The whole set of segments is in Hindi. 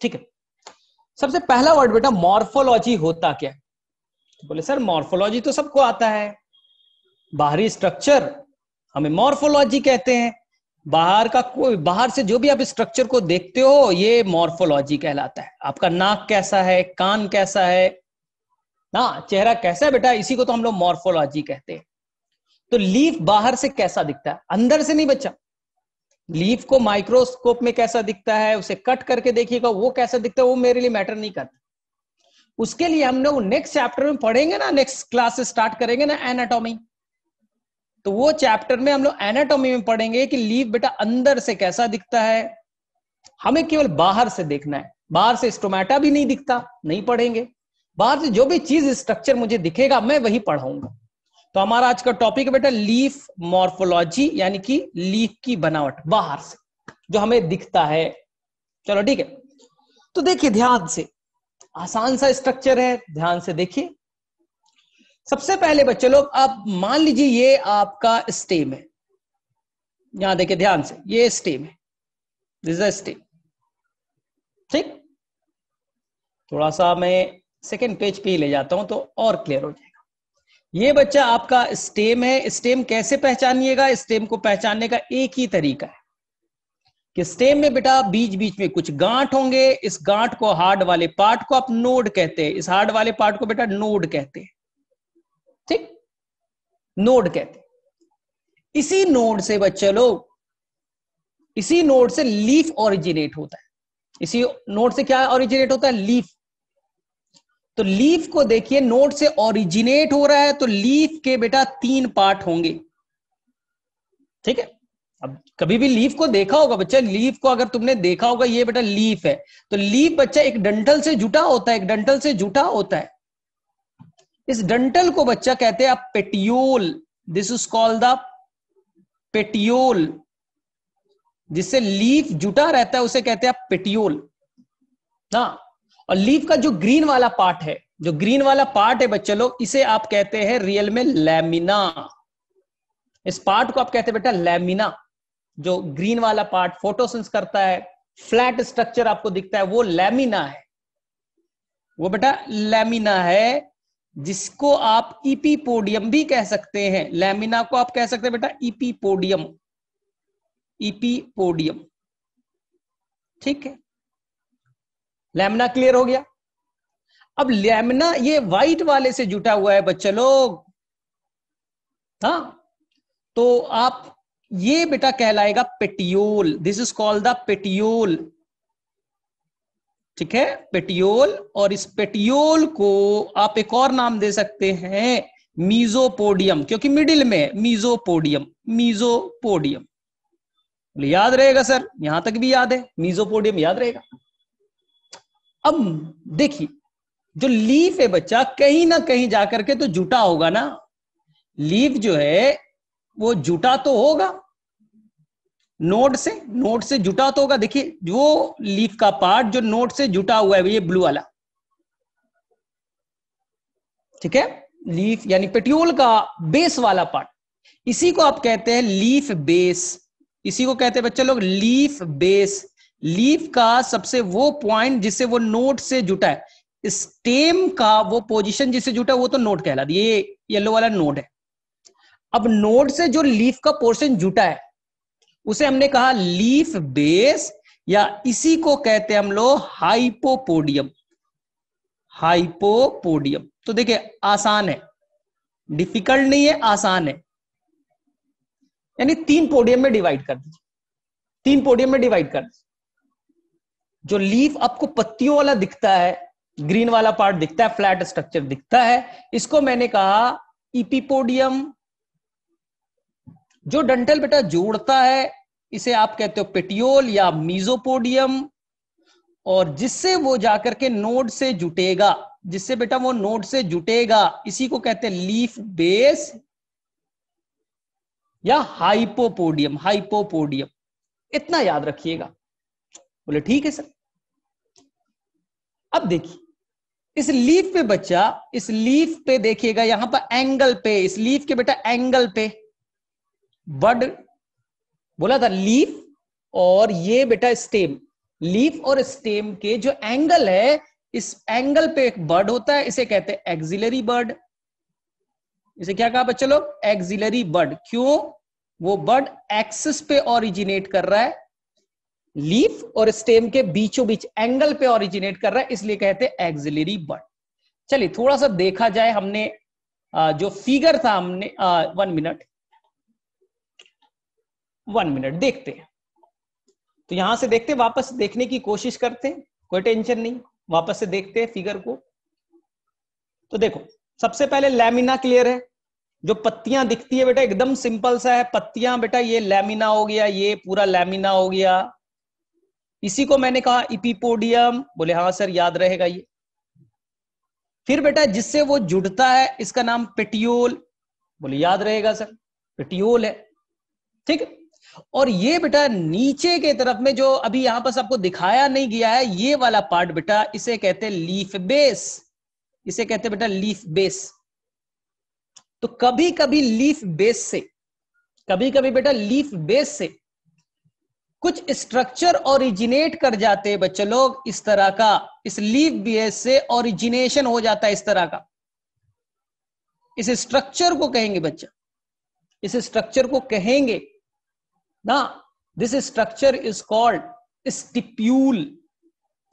ठीक है सबसे पहला वर्ड बेटा मॉर्फोलॉजी होता क्या है तो बोले सर मॉर्फोलॉजी तो सबको आता है बाहरी स्ट्रक्चर हमें मॉर्फोलॉजी कहते हैं बाहर का कोई बाहर से जो भी आप स्ट्रक्चर को देखते हो ये मॉर्फोलॉजी कहलाता है आपका नाक कैसा है कान कैसा है ना चेहरा कैसा है बेटा इसी को तो हम लोग मॉर्फोलॉजी कहते हैं तो लीफ बाहर से कैसा दिखता है अंदर से नहीं बच्चा लीफ को माइक्रोस्कोप में कैसा दिखता है उसे कट करके देखिएगा वो कैसा दिखता है वो मेरे लिए मैटर नहीं करता उसके लिए हम लोग नेक्स्ट चैप्टर में पढ़ेंगे ना नेक्स्ट क्लास स्टार्ट करेंगे ना एनाटॉमी तो वो चैप्टर में हम लोग एनाटॉमी में पढ़ेंगे कि लीव बेटा अंदर से कैसा दिखता है हमें केवल बाहर से देखना है बाहर से स्टोमेटा भी नहीं दिखता नहीं पढ़ेंगे बाहर से जो भी चीज स्ट्रक्चर मुझे दिखेगा मैं वही पढ़ाऊंगा तो हमारा आज का टॉपिक बेटा लीफ मॉर्फोलॉजी यानी कि लीफ की बनावट बाहर से जो हमें दिखता है चलो ठीक है तो देखिए ध्यान से आसान सा स्ट्रक्चर है ध्यान से देखिए सबसे पहले बच्चे लोग आप मान लीजिए ये आपका स्टेम है यहां देखिए ध्यान से ये स्टेम है दिस स्टेम ठीक थोड़ा सा मैं सेकेंड पेज पे ही ले जाता हूं तो और क्लियर हो जाए ये बच्चा आपका स्टेम है स्टेम कैसे पहचानिएगा स्टेम को पहचानने का एक ही तरीका है कि स्टेम में बेटा बीच बीच में कुछ गांठ होंगे इस गांठ को हार्ड वाले पार्ट को आप नोड कहते हैं इस हार्ड वाले पार्ट को बेटा नोड कहते हैं ठीक नोड कहते हैं इसी नोड से बच्चे लोग इसी नोड से लीफ ओरिजिनेट होता है इसी नोड से क्या ओरिजिनेट होता है लीफ तो लीफ को देखिए नोड से ओरिजिनेट हो रहा है तो लीफ के बेटा तीन पार्ट होंगे ठीक है अब कभी भी लीफ को देखा होगा बच्चा लीफ को अगर तुमने देखा होगा ये बेटा लीफ है तो लीफ बच्चा एक डंटल से जुटा होता है एक डंटल से जुटा होता है इस डंटल को बच्चा कहते हैं आप petiole this is called the petiole जिससे लीफ जुटा रहता है उसे कहते हैं आप पेटियोल ना और लीफ का जो ग्रीन वाला पार्ट है जो ग्रीन वाला पार्ट है बच्चे लोग इसे आप कहते हैं रियल में लेमिना इस पार्ट को आप कहते हैं बेटा लेमिना जो ग्रीन वाला पार्ट फोटोसेंस करता है फ्लैट स्ट्रक्चर आपको दिखता है वो लेमिना है वो बेटा लेमिना है जिसको आप इपीपोडियम भी कह सकते हैं लेमिना को आप कह सकते हैं बेटा इपीपोडियम इपीपोडियम ठीक है लेमना क्लियर हो गया अब लेमना ये व्हाइट वाले से जुटा हुआ है बच्चे लोग हा तो आप ये बेटा कहलाएगा petiole this is called the petiole ठीक है पेटियोल और इस पेटियोल को आप एक और नाम दे सकते हैं मीजोपोडियम क्योंकि मिडिल में मीजोपोडियम मीजोपोडियम याद रहेगा सर यहां तक भी याद है मीजोपोडियम याद रहेगा अब देखिए जो लीफ है बच्चा कहीं ना कहीं जाकर के तो जुटा होगा ना लीफ जो है वो जुटा तो होगा नोड से नोड से जुटा तो होगा देखिए वो लीफ का पार्ट जो नोड से जुटा हुआ है ये ब्लू वाला ठीक है लीफ यानी पेट्यूल का बेस वाला पार्ट इसी को आप कहते हैं लीफ बेस इसी को कहते हैं बच्चे लोग लीफ बेस लीफ का सबसे वो पॉइंट जिससे वो नोट से जुटा है स्टेम का वो पोजीशन जिससे जुटा वो तो नोट कहला ये येलो वाला नोट है अब नोट से जो लीफ का पोर्शन जुटा है उसे हमने कहा लीफ बेस या इसी को कहते हैं हम लोग हाइपोपोडियम हाइपोपोडियम तो देखिए आसान है डिफिकल्ट नहीं है आसान है यानी तीन पोडियम में डिवाइड कर दीजिए तीन पोडियम में डिवाइड कर दीजिए जो लीफ आपको पत्तियों वाला दिखता है ग्रीन वाला पार्ट दिखता है फ्लैट स्ट्रक्चर दिखता है इसको मैंने कहा इपिपोडियम जो डंटल बेटा जोड़ता है इसे आप कहते हो पेटियोल या मीजोपोडियम और जिससे वो जाकर के नोड से जुटेगा जिससे बेटा वो नोड से जुटेगा इसी को कहते हैं लीफ बेस या हाइपोपोडियम हाइपोपोडियम इतना याद रखिएगा बोले ठीक है सर अब देखिए इस लीफ पे बच्चा इस लीफ पे देखिएगा यहां पर एंगल पे इस लीफ के बेटा एंगल पे बड बोला था लीफ और ये बेटा स्टेम लीफ और स्टेम के जो एंगल है इस एंगल पे एक बर्ड होता है इसे कहते हैं एक्सिलरी बर्ड इसे क्या कहा बच्चे लोग एक्सिलरी बर्ड क्यों वो बर्ड एक्सिस पे ओरिजिनेट कर रहा है लीफ और स्टेम के बीचों बीच एंगल पे ओरिजिनेट कर रहा है इसलिए कहते हैं एक्सिलरी बड चलिए थोड़ा सा देखा जाए हमने जो फिगर था हमने वन मिनट वन मिनट देखते हैं तो यहां से देखते वापस देखने की कोशिश करते हैं कोई टेंशन नहीं वापस से देखते हैं फिगर को तो देखो सबसे पहले लैमिना क्लियर है जो पत्तियां दिखती है बेटा एकदम सिंपल सा है पत्तियां बेटा ये लेमिना हो गया ये पूरा लेमिना हो गया इसी को मैंने कहा इपीपोडियम बोले हाँ सर याद रहेगा ये फिर बेटा जिससे वो जुड़ता है इसका नाम पेटियोल बोले याद रहेगा सर पेटियोल है ठीक है और ये बेटा नीचे के तरफ में जो अभी यहां पर आपको दिखाया नहीं गया है ये वाला पार्ट बेटा इसे कहते लीफ बेस इसे कहते बेटा लीफ बेस तो कभी कभी लीफ बेस से कभी कभी बेटा लीफ बेस से कुछ स्ट्रक्चर ओरिजिनेट कर जाते हैं बच्चे लोग इस तरह का इस लीव बेस से ओरिजिनेशन हो जाता है इस तरह का इस स्ट्रक्चर को कहेंगे बच्चा इस स्ट्रक्चर को कहेंगे ना this structure is called stipule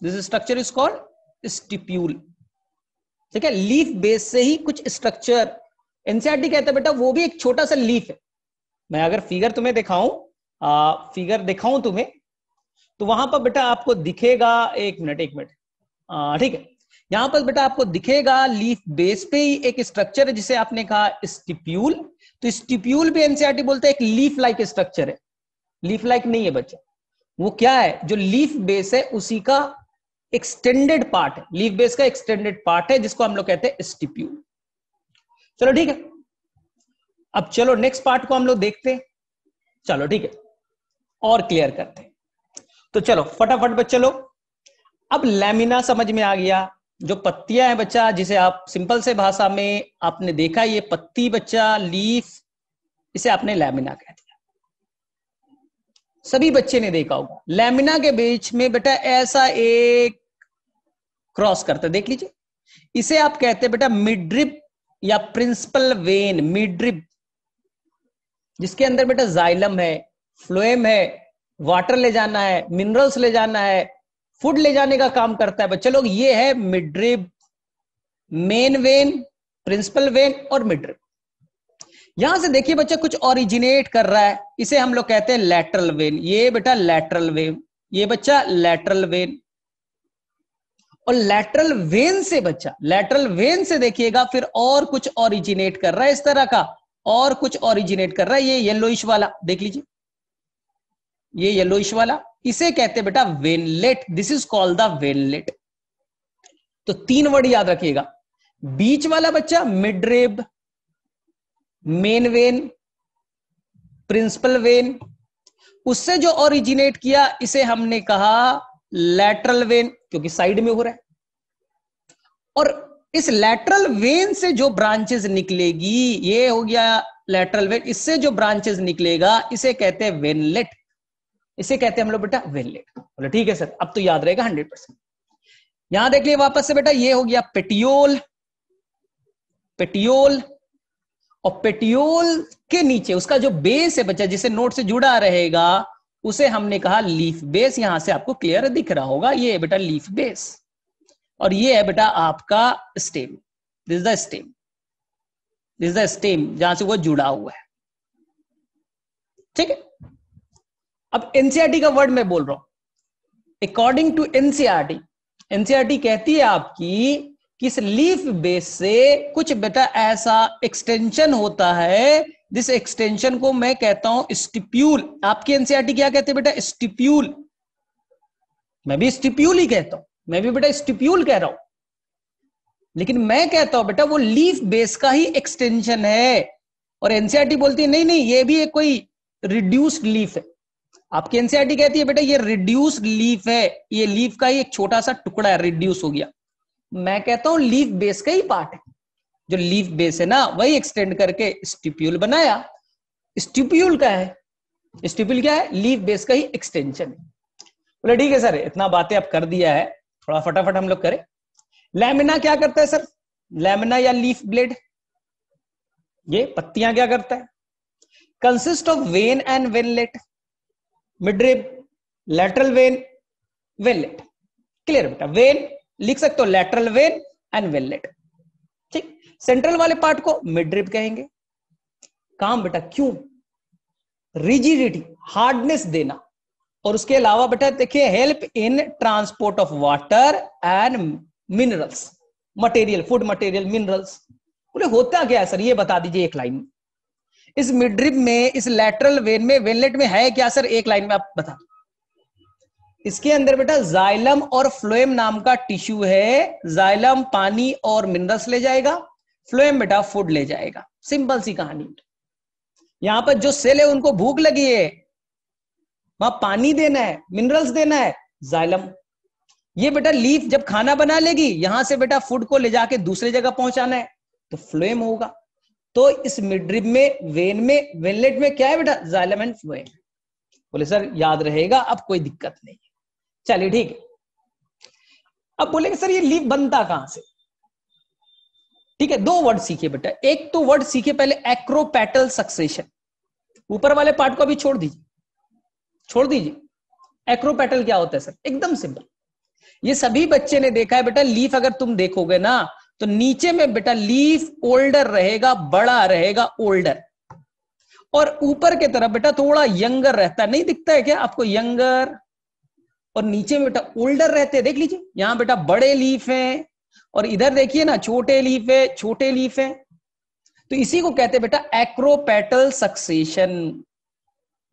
this structure is called stipule ठीक है लीफ बेस से ही कुछ स्ट्रक्चर एनसीआरटी कहता है बेटा वो भी एक छोटा सा लीफ है मैं अगर फिगर तुम्हें दिखाऊं आ, फिगर दिखाऊं तुम्हें तो वहां पर बेटा आपको दिखेगा एक मिनट एक मिनट ठीक है यहां पर बेटा आपको दिखेगा लीफ बेस पे ही एक स्ट्रक्चर है जिसे आपने कहा स्टिप्यूल तो स्टिप्यूल भी एनसीआरटी बोलते हैं एक लीफ लाइक स्ट्रक्चर है लीफ लाइक नहीं है बच्चा वो क्या है जो लीफ बेस है उसी का एक्सटेंडेड पार्ट है लीफ बेस का एक्सटेंडेड पार्ट है जिसको हम लोग कहते हैं स्टिप्यूल चलो ठीक है अब चलो नेक्स्ट पार्ट को हम लोग देखते हैं चलो ठीक है और क्लियर करते हैं तो चलो फटाफट बच्चे लोग अब लेमिना समझ में आ गया जो पत्तियां हैं बच्चा जिसे आप सिंपल से भाषा में आपने देखा ये पत्ती बच्चा लीफ इसे आपने लेमिना कह दिया सभी बच्चे ने देखा होगा लेमिना के बीच में बेटा ऐसा एक क्रॉस करते देख लीजिए इसे आप कहते बेटा मिड्रिप या प्रिंसिपल वेन मिड्रिप जिसके अंदर बेटा जाइलम है फ्लोएम है वाटर ले जाना है मिनरल्स ले जाना है फूड ले जाने का काम करता है बच्चे लोग ये है midrib main vein principal vein और मिड्रिप यहां से देखिए बच्चा कुछ ओरिजिनेट कर रहा है इसे हम लोग कहते हैं लैटरल वेन ये बेटा लैटरल वेन ये बच्चा लैटरल वेन और लैटरल वेन से बच्चा लैटरल वेन से देखिएगा फिर और कुछ ओरिजिनेट कर रहा है इस तरह का और कुछ ओरिजिनेट कर रहा है ये येलोइश वाला देख लीजिए ये येलोइश वाला इसे कहते हैं बेटा veinlet this is called the veinlet तो तीन वर्ड याद रखिएगा बीच वाला बच्चा midrib main vein principal vein उससे जो ओरिजिनेट किया इसे हमने कहा लैटरल वेन क्योंकि साइड में हो रहा है और इस लैटरल वेन से जो ब्रांचेस निकलेगी ये हो गया लैटरल वेन इससे जो ब्रांचेस निकलेगा इसे कहते हैं वेनलेट इसे कहते हैं हम लोग बेटा वेल लेट बोले ठीक है सर अब तो याद रहेगा हंड्रेड परसेंट यहां देख लिए वापस से बेटा ये हो गया पेटियोल पेटियोल और पेटियोल के नीचे उसका जो बेस है बच्चा जिसे नोट से जुड़ा रहेगा उसे हमने कहा लीफ बेस यहां से आपको क्लियर दिख रहा होगा ये है बेटा लीफ बेस और ये है बेटा आपका stem this the stem this the stem जहां से वो जुड़ा हुआ है ठीक है अब एनसीआरटी e का वर्ड मैं बोल रहा हूं अकॉर्डिंग टू एनसीआरटी एनसीआरटी कहती है आपकी कि इस लीफ बेस से कुछ बेटा ऐसा एक्सटेंशन होता है जिस एक्सटेंशन को मैं कहता हूं स्टिप्यूल आपकी एनसीआरटी e क्या कहते हैं बेटा स्टिप्यूल मैं भी स्टिप्यूल ही कहता हूं मैं भी बेटा स्टिप्यूल कह रहा हूं लेकिन मैं कहता हूं बेटा वो लीफ बेस का ही एक्सटेंशन है और एनसीआरटी e बोलती है नहीं नहीं ये भी एक कोई रिड्यूस्ड लीफ है आपकी एनसीआरटी e कहती है बेटा ये रिड्यूस लीफ है ये लीफ का ही एक छोटा सा टुकड़ा है रिड्यूस हो गया मैं कहता हूं लीफ बेस का ही पार्ट है जो लीफ बेस है ना वही एक्सटेंड करके स्टिप्यूल बनाया स्टिप्यूल का है स्टिप्यूल क्या है लीफ बेस का ही एक्सटेंशन बोले ठीक है सर इतना बातें आप कर दिया है थोड़ा फटाफट हम लोग करें लैमिना क्या करता है सर लैमिना या लीफ ब्लेड ये पत्तियां क्या करता है consist of vein and veinlet midrib lateral vein veinlet clear बेटा वेन लिख सकते हो लेटरल वेन एंड वेनलेट ठीक सेंट्रल वाले पार्ट को मिडरिब कहेंगे काम बेटा क्यों रिजिडिटी हार्डनेस देना और उसके अलावा बेटा देखिए help in transport of water and minerals material food material minerals बोले होता क्या है सर ये बता दीजिए एक लाइन में इस मिड्रिप में इस लेटरल वेन में वेनलेट में है क्या सर एक लाइन में आप बता इसके अंदर बेटा जाइलम और फ्लोएम नाम का टिश्यू है जाइलम पानी और मिनरल्स ले जाएगा फ्लोएम बेटा फूड ले जाएगा सिंपल सी कहानी यहां पर जो सेल है उनको भूख लगी है वहां पानी देना है मिनरल्स देना है जाइलम ये बेटा लीफ जब खाना बना लेगी यहां से बेटा फूड को ले जाके दूसरे जगह पहुंचाना है तो फ्लोएम होगा तो इस मिड्रिप में वेन में वेनलेट में क्या है बेटा जाइलम एंड फ्लोएम बोले सर याद रहेगा अब कोई दिक्कत नहीं चलिए ठीक है अब बोलेंगे सर ये लीव बनता कहां से ठीक है दो वर्ड सीखे बेटा एक तो वर्ड सीखे पहले एक्रोपैटल सक्सेशन ऊपर वाले पार्ट को अभी छोड़ दीजिए छोड़ दीजिए एक्रोपैटल क्या होता है सर एकदम सिंपल ये सभी बच्चे ने देखा है बेटा लीफ अगर तुम देखोगे ना तो नीचे में बेटा लीफ ओल्डर रहेगा बड़ा रहेगा ओल्डर और ऊपर की तरफ बेटा थोड़ा यंगर रहता है नहीं दिखता है क्या आपको यंगर और नीचे में बेटा ओल्डर रहते हैं देख लीजिए यहां बेटा बड़े लीफ हैं और इधर देखिए ना छोटे लीफ है छोटे लीफ है तो इसी को कहते हैं बेटा एक्रोपेटल सक्सेशन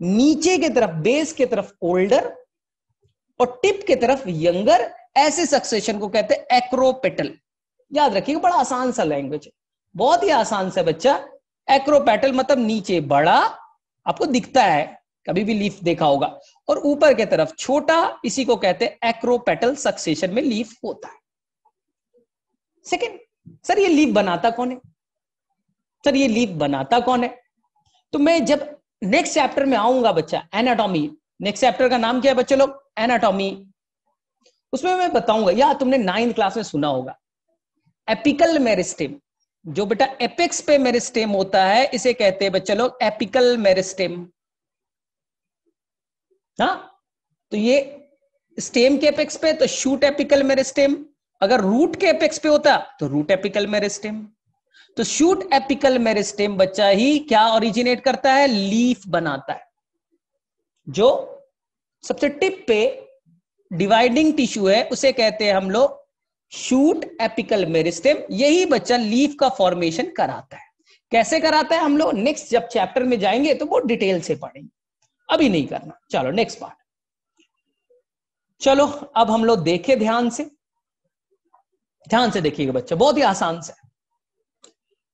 नीचे की तरफ बेस की तरफ ओल्डर और टिप की तरफ यंगर ऐसे सक्सेशन को कहते हैं एक्रोपेटल याद रखिएगा बड़ा आसान सा लैंग्वेज है बहुत ही आसान सा बच्चा एक्रोपेटल मतलब नीचे बड़ा आपको दिखता है कभी भी लीफ देखा होगा और ऊपर की तरफ छोटा इसी को कहते हैं एक्रोपेटल सक्सेशन में लीफ होता है सेकेंड सर ये लीफ बनाता कौन है सर ये लीफ बनाता कौन है तो मैं जब नेक्स्ट चैप्टर में आऊंगा बच्चा एनाटॉमी नेक्स्ट चैप्टर का नाम क्या है बच्चे लोग एनाटॉमी उसमें मैं बताऊंगा या तुमने नाइन्थ क्लास में सुना होगा एपिकल मेरिस्टेम जो बेटा एपेक्स पे मेरिस्टेम होता है इसे कहते हैं बच्चे लोग एपिकल मेरिस्टेम हाँ तो ये स्टेम के एपेक्स पे तो शूट एपिकल मेरिस्टेम अगर रूट के एपेक्स पे होता तो रूट एपिकल मेरिस्टेम तो शूट एपिकल मेरिस्टेम बच्चा ही क्या ओरिजिनेट करता है लीफ बनाता है जो सबसे टिप पे डिवाइडिंग टिश्यू है उसे कहते हैं हम लोग शूट एपिकल मेरिस्टेम यही बच्चा लीफ का फॉर्मेशन कराता है कैसे कराता है हम लोग नेक्स्ट जब चैप्टर में जाएंगे तो वो डिटेल से पढ़ेंगे अभी नहीं करना चलो नेक्स्ट पार्ट चलो अब हम लोग देखे ध्यान से ध्यान से देखिएगा बच्चा बहुत ही आसान से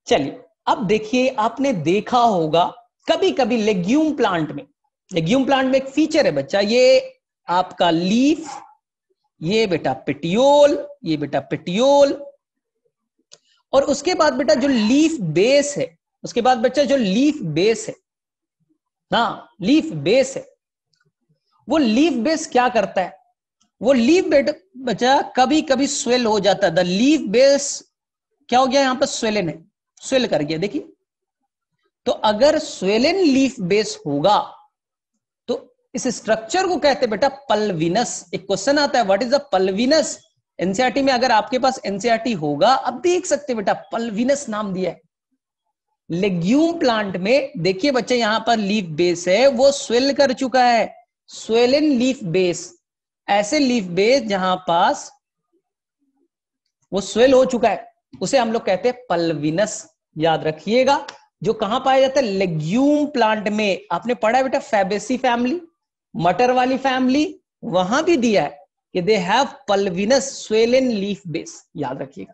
चलिए अब देखिए आपने देखा होगा कभी कभी लेग्यूम प्लांट में लेग्यूम प्लांट में एक फीचर है बच्चा ये आपका लीफ ये बेटा पिटियोल ये बेटा पिटियोल और उसके बाद बेटा जो लीफ बेस है उसके बाद बच्चा जो लीफ बेस है ना लीफ बेस है वो लीफ बेस क्या करता है वो लीफ बेट बच्चा कभी कभी स्वेल हो जाता है द लीफ बेस क्या हो गया यहां पर स्वेलन है स्वेल कर गया देखिए तो अगर स्वेलन लीफ बेस होगा इस स्ट्रक्चर को कहते हैं बेटा पल्विनस एक क्वेश्चन आता है what is the pulvinus NCERT में अगर आपके पास एनसीआरटी e होगा अब देख सकते हैं बेटा पल्विनस नाम दिया है लेग्यूम प्लांट में देखिए बच्चे यहां पर लीफ बेस है वो स्वेल कर चुका है स्वेलिन लीफ बेस ऐसे लीफ बेस जहां पास वो स्वेल हो चुका है उसे हम लोग कहते हैं पल्विनस याद रखिएगा जो कहां पाया जाता है लेग्यूम प्लांट में आपने पढ़ा है बेटा फैबेसी फैमिली मटर वाली फैमिली वहां भी दिया है कि they have pulvinus swollen leaf base याद रखिएगा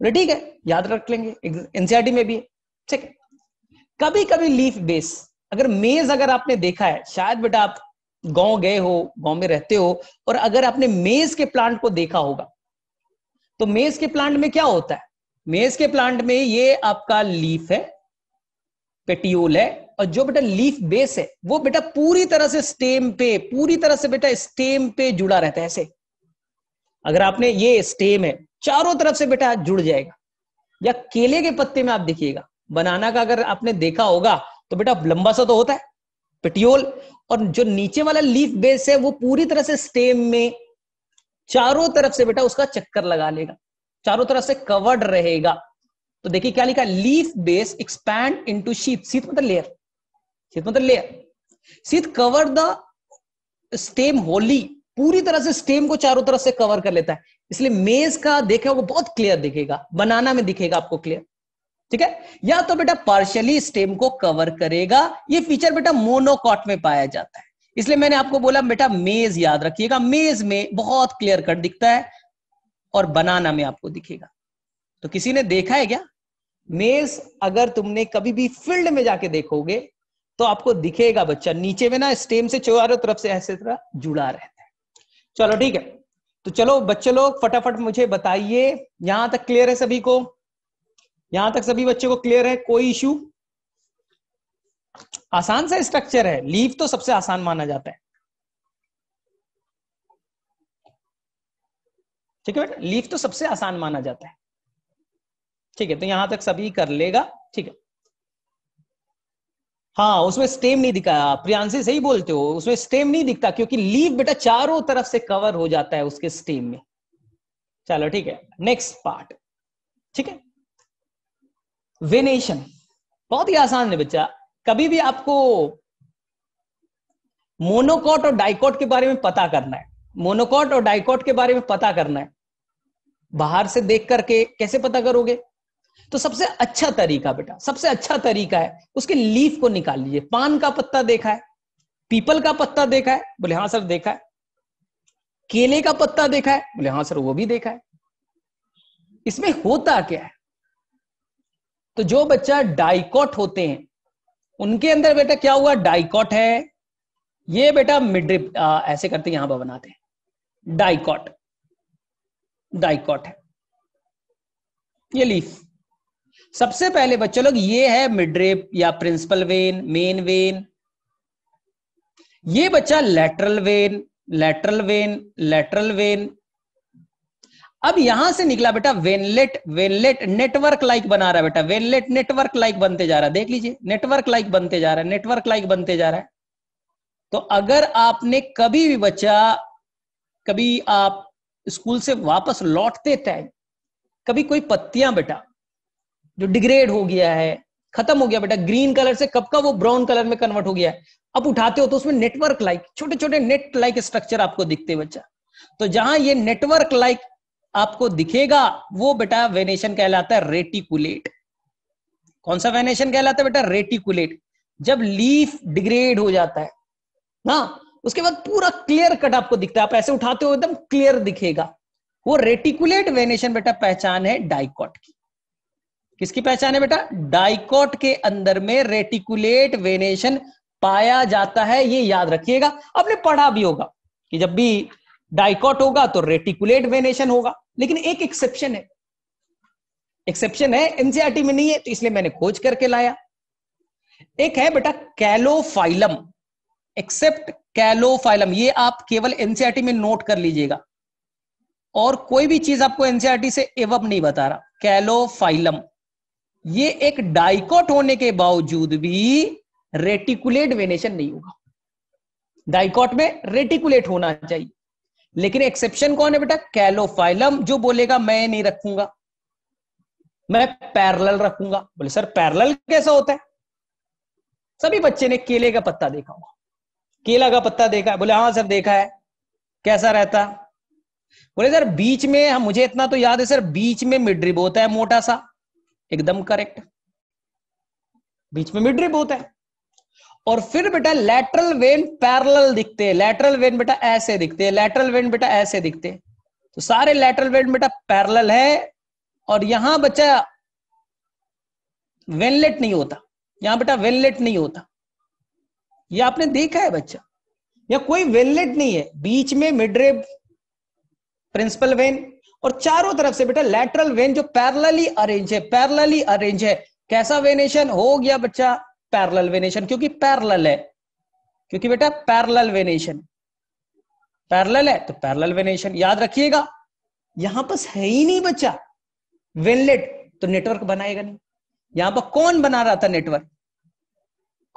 बोले ठीक है याद रख लेंगे एनसीआरटी में भी ठीक है कभी कभी लीफ बेस अगर मेज अगर आपने देखा है शायद बेटा आप गांव गए हो गांव में रहते हो और अगर आपने मेज के प्लांट को देखा होगा तो मेज के प्लांट में क्या होता है मेज के प्लांट में ये आपका लीफ है पेटियोल है और जो बेटा लीफ बेस है वो बेटा पूरी तरह से स्टेम पे पूरी तरह से बेटा स्टेम पे जुड़ा रहता है ऐसे अगर आपने ये स्टेम है चारों तरफ से बेटा जुड़ जाएगा या केले के पत्ते में आप देखिएगा बनाना का अगर आपने देखा होगा तो बेटा लंबा सा तो होता है पिटियोल और जो नीचे वाला लीफ बेस है वो पूरी तरह से स्टेम में चारों तरफ से बेटा उसका चक्कर लगा लेगा चारों तरफ से कवर्ड रहेगा तो देखिए क्या लिखा leaf base expand into sheath sheath मतलब लेयर सीत मतलब लेयर सीत कवर द स्टेम होली पूरी तरह से स्टेम को चारों तरफ से कवर कर लेता है इसलिए मेज का देखे वो बहुत क्लियर दिखेगा बनाना में दिखेगा आपको क्लियर ठीक है या तो बेटा पार्शियली स्टेम को कवर करेगा ये फीचर बेटा मोनोकॉट में पाया जाता है इसलिए मैंने आपको बोला बेटा मेज याद रखिएगा मेज में बहुत क्लियर कट दिखता है और बनाना में आपको दिखेगा तो किसी ने देखा है क्या मेज अगर तुमने कभी भी फील्ड में जाके देखोगे तो आपको दिखेगा बच्चा नीचे में ना स्टेम से चारों तरफ से ऐसे तरह जुड़ा रहता है चलो ठीक है तो चलो बच्चे लोग फटाफट मुझे बताइए यहां तक क्लियर है सभी को यहां तक सभी बच्चों को क्लियर है कोई इश्यू आसान सा स्ट्रक्चर है लीव तो सबसे आसान माना जाता है ठीक है बेटा लीव तो सबसे आसान माना जाता है ठीक है तो यहां तक सभी कर लेगा ठीक है हाँ उसमें स्टेम नहीं दिखा प्रियांशी सही बोलते हो उसमें स्टेम नहीं दिखता क्योंकि लीव बेटा चारों तरफ से कवर हो जाता है उसके स्टेम में चलो ठीक है नेक्स्ट पार्ट ठीक है वेनेशन बहुत ही आसान है बच्चा कभी भी आपको मोनोकॉट और डाइकॉट के बारे में पता करना है मोनोकॉट और डाइकॉट के बारे में पता करना है बाहर से देख करके कैसे पता करोगे तो सबसे अच्छा तरीका बेटा सबसे अच्छा तरीका है उसके लीफ को निकाल लीजिए पान का पत्ता देखा है पीपल का पत्ता देखा है बोले हाँ सर देखा है केले का पत्ता देखा है बोले हाँ सर वो भी देखा है इसमें होता क्या है तो जो बच्चा डाइकॉट होते हैं उनके अंदर बेटा क्या हुआ डाइकॉट है ये बेटा मिड्रिप ऐसे करते यहां पर बनाते हैं डाइकॉट डाइकॉट है ये लीफ सबसे पहले बच्चों लोग ये है मिडरेप या प्रिंसिपल वेन मेन वेन ये बच्चा lateral vein lateral vein lateral vein अब यहां से निकला बेटा वेनलेट वेनलेट नेटवर्क लाइक बना रहा है बेटा वेनलेट नेटवर्क लाइक बनते जा रहा है देख लीजिए नेटवर्क लाइक बनते जा रहा है नेटवर्क लाइक बनते जा रहा है तो अगर आपने कभी भी बच्चा कभी आप स्कूल से वापस लौटते टाइम कभी कोई पत्तियां बेटा जो डिग्रेड हो गया है खत्म हो गया बेटा ग्रीन कलर से कब का वो ब्राउन कलर में कन्वर्ट हो गया है अब उठाते हो तो उसमें नेटवर्क लाइक छोटे छोटे नेट लाइक स्ट्रक्चर आपको दिखते बच्चा तो जहां ये नेटवर्क लाइक आपको दिखेगा वो बेटा वेनेशन कहलाता है रेटिकुलेट कौन सा वेनेशन कहलाता है बेटा रेटिकुलेट जब लीफ डिग्रेड हो जाता है ना उसके बाद पूरा क्लियर कट आपको दिखता है आप ऐसे उठाते हो एकदम क्लियर दिखेगा वो रेटिकुलेट वेनेशन बेटा पहचान है डाइकॉट की किसकी पहचान है बेटा डाइकोट के अंदर में रेटिकुलेट वेनेशन पाया जाता है ये याद रखिएगा आपने पढ़ा भी होगा कि जब भी डाइकोट होगा तो रेटिकुलेट वेनेशन होगा लेकिन एक एक्सेप्शन है एक्सेप्शन है एनसीआरटी में नहीं है तो इसलिए मैंने खोज करके लाया एक है बेटा कैलोफाइलम एक्सेप्ट कैलोफाइलम ये आप केवल एनसीआरटी में नोट कर लीजिएगा और कोई भी चीज आपको एनसीआरटी से एवब नहीं बता रहा कैलोफाइलम ये एक डाइकोट होने के बावजूद भी रेटिकुलेट वेनेशन नहीं होगा डाइकोट में रेटिकुलेट होना चाहिए लेकिन एक्सेप्शन कौन है बेटा कैलोफाइलम जो बोलेगा मैं नहीं रखूंगा मैं पैरल रखूंगा बोले सर पैरल कैसा होता है सभी बच्चे ने केले का पत्ता देखा होगा केला का पत्ता देखा है बोले हाँ सर देखा है कैसा रहता बोले सर बीच में मुझे इतना तो याद है सर बीच में मिड्रिब होता है मोटा सा एकदम करेक्ट बीच में मिड रिप होता है और फिर बेटा लेटरल वेन पैरल दिखते हैं लेटरल वेन बेटा ऐसे दिखते हैं लेटरल वेन बेटा ऐसे दिखते हैं तो सारे लैटरल वेन बेटा पैरल है और यहां बच्चा वेनलेट नहीं होता यहां बेटा वेनलेट नहीं होता ये आपने देखा है बच्चा या कोई वेनलेट नहीं है बीच में मिडरेब प्रिंसिपल वेन और चारों तरफ से बेटा लेटरल वेन जो पैरलली अरेंज है पैरलली अरेंज है कैसा वेनेशन हो गया बच्चा पैरल वेनेशन क्योंकि पैरल है क्योंकि बेटा पैरल वेनेशन पैरल है तो पैरल वेनेशन याद रखिएगा यहां पर है ही नहीं बच्चा वेनलेट तो नेटवर्क बनाएगा नहीं यहां पर कौन बना रहा था नेटवर्क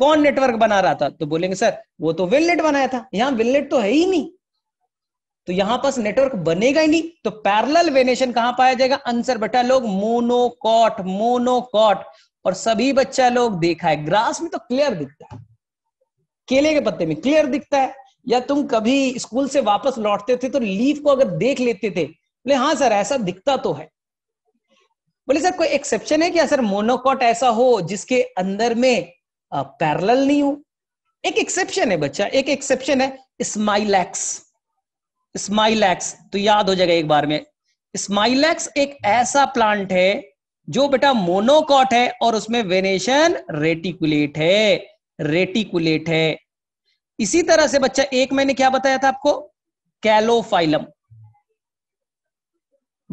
कौन नेटवर्क बना रहा था तो बोलेंगे सर वो तो विनलेट बनाया था यहां विनलेट तो है ही नहीं तो यहां पर नेटवर्क बनेगा ही नहीं तो पैरेलल वेनेशन कहां पाया जाएगा आंसर बेटा लोग मोनोकॉट मोनोकॉट और सभी बच्चा लोग देखा है ग्रास में तो क्लियर दिखता है केले के पत्ते में क्लियर दिखता है या तुम कभी स्कूल से वापस लौटते थे तो लीफ को अगर देख लेते थे बोले हाँ सर ऐसा दिखता तो है बोले सर कोई एक्सेप्शन है क्या सर मोनोकॉट ऐसा हो जिसके अंदर में पैरल नहीं हो एक एक्सेप्शन है बच्चा एक एक्सेप्शन है स्माइलैक्स स्माइलैक्स तो याद हो जाएगा एक बार में स्माइलैक्स एक ऐसा प्लांट है जो बेटा मोनोकॉट है और उसमें वेनेशन रेटिकुलेट है रेटिकुलेट है इसी तरह से बच्चा एक मैंने क्या बताया था आपको कैलोफाइलम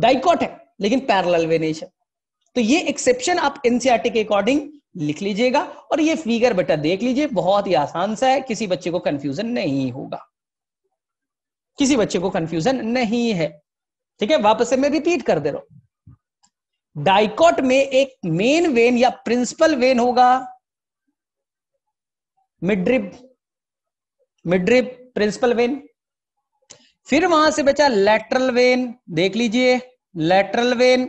डाइकॉट है लेकिन पैरल वेनेशन तो ये एक्सेप्शन आप एनसीआरटी के अकॉर्डिंग लिख लीजिएगा और ये फिगर बेटा देख लीजिए बहुत ही आसान सा है किसी बच्चे को कंफ्यूजन नहीं होगा किसी बच्चे को कंफ्यूजन नहीं है ठीक है वापस से मैं रिपीट कर दे रहा हूं डाइकॉट में एक मेन वेन या प्रिंसिपल वेन होगा मिड्रिप मिड्रिप प्रिंसिपल वेन फिर वहां से बचा लेटरल वेन देख लीजिए लेटरल वेन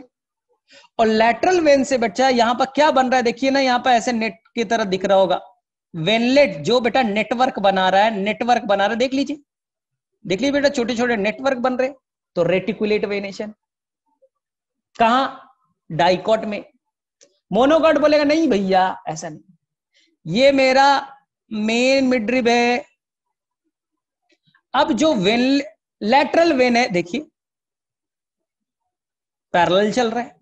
और लेटरल वेन से बच्चा यहां पर क्या बन रहा है देखिए ना यहां पर ऐसे नेट की तरह दिख रहा होगा वेनलेट जो बेटा नेटवर्क बना रहा है नेटवर्क बना रहा है देख लीजिए देख देखिए बेटा छोटे छोटे नेटवर्क बन रहे तो रेटिकुलेट वेनेशन कहा डाइकॉट में मोनोकॉट बोलेगा नहीं भैया ऐसा नहीं ये मेरा मेन मिड्रिब है अब जो वेन लेटरल वेन है देखिए पैरल चल रहा है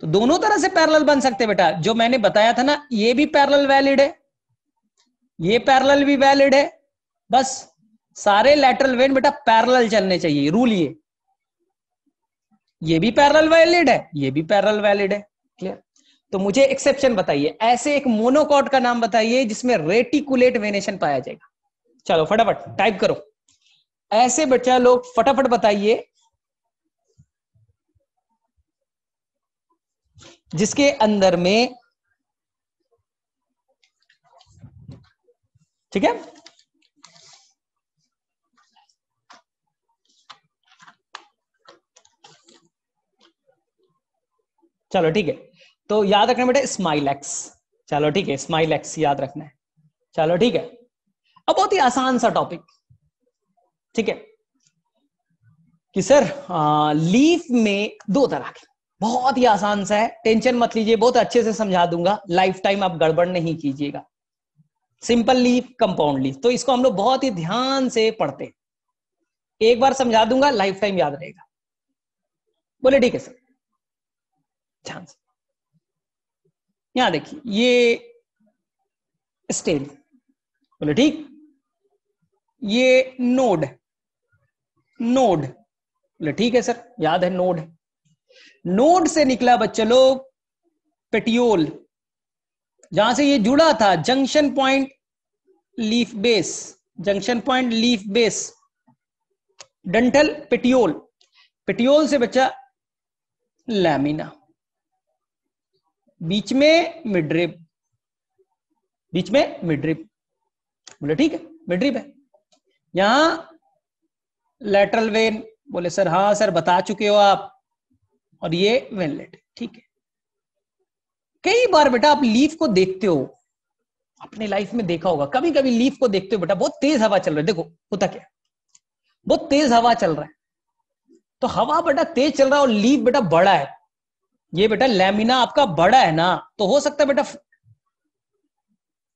तो दोनों तरह से पैरल बन सकते हैं बेटा जो मैंने बताया था ना ये भी पैरल वैलिड है ये पैरल भी वैलिड है बस सारे लेटरल वेन बेटा पैरेलल चलने चाहिए रूल ये ये भी पैरेलल वैलिड है ये भी पैरेलल वैलिड है क्लियर तो मुझे एक्सेप्शन बताइए ऐसे एक मोनोकॉट का नाम बताइए जिसमें रेटिकुलेट वेनेशन पाया जाएगा चलो फटाफट टाइप करो ऐसे बच्चा लोग फटाफट बताइए जिसके अंदर में ठीक है चलो ठीक है तो याद रखना बेटा स्माइल एक्स चलो ठीक है स्माइल एक्स याद रखना है चलो ठीक है अब बहुत ही आसान सा टॉपिक ठीक है कि सर आ, लीफ में दो तरह के बहुत ही आसान सा है टेंशन मत लीजिए बहुत अच्छे से समझा दूंगा लाइफ टाइम आप गड़बड़ नहीं कीजिएगा सिंपल लीफ कंपाउंड लीफ तो इसको हम लोग बहुत ही ध्यान से पढ़ते एक बार समझा दूंगा लाइफ टाइम याद रहेगा बोले ठीक है सर ध्यान से यहां देखिए ये स्टेज बोले ठीक ये नोड नोड बोले ठीक है सर याद है नोड नोड से निकला बच्चे लोग पेटियोल जहां से ये जुड़ा था junction point leaf base junction point leaf base डंटल पेटियोल पेटियोल से बच्चा लैमिना बीच में मिड्रिप बीच में मिड्रिप बोले ठीक है मिड्रिप है यहां लेटरल वेन बोले सर हाँ सर बता चुके हो आप और ये वेनलेट ठीक है कई बार बेटा आप लीफ को देखते हो अपने लाइफ में देखा होगा कभी कभी लीफ को देखते हो बेटा बहुत तेज हवा चल रही है देखो होता क्या बहुत तेज हवा चल रहा है तो हवा बेटा तेज चल रहा है और लीफ बेटा बड़ा है ये बेटा लेमिना आपका बड़ा है ना तो हो सकता है बेटा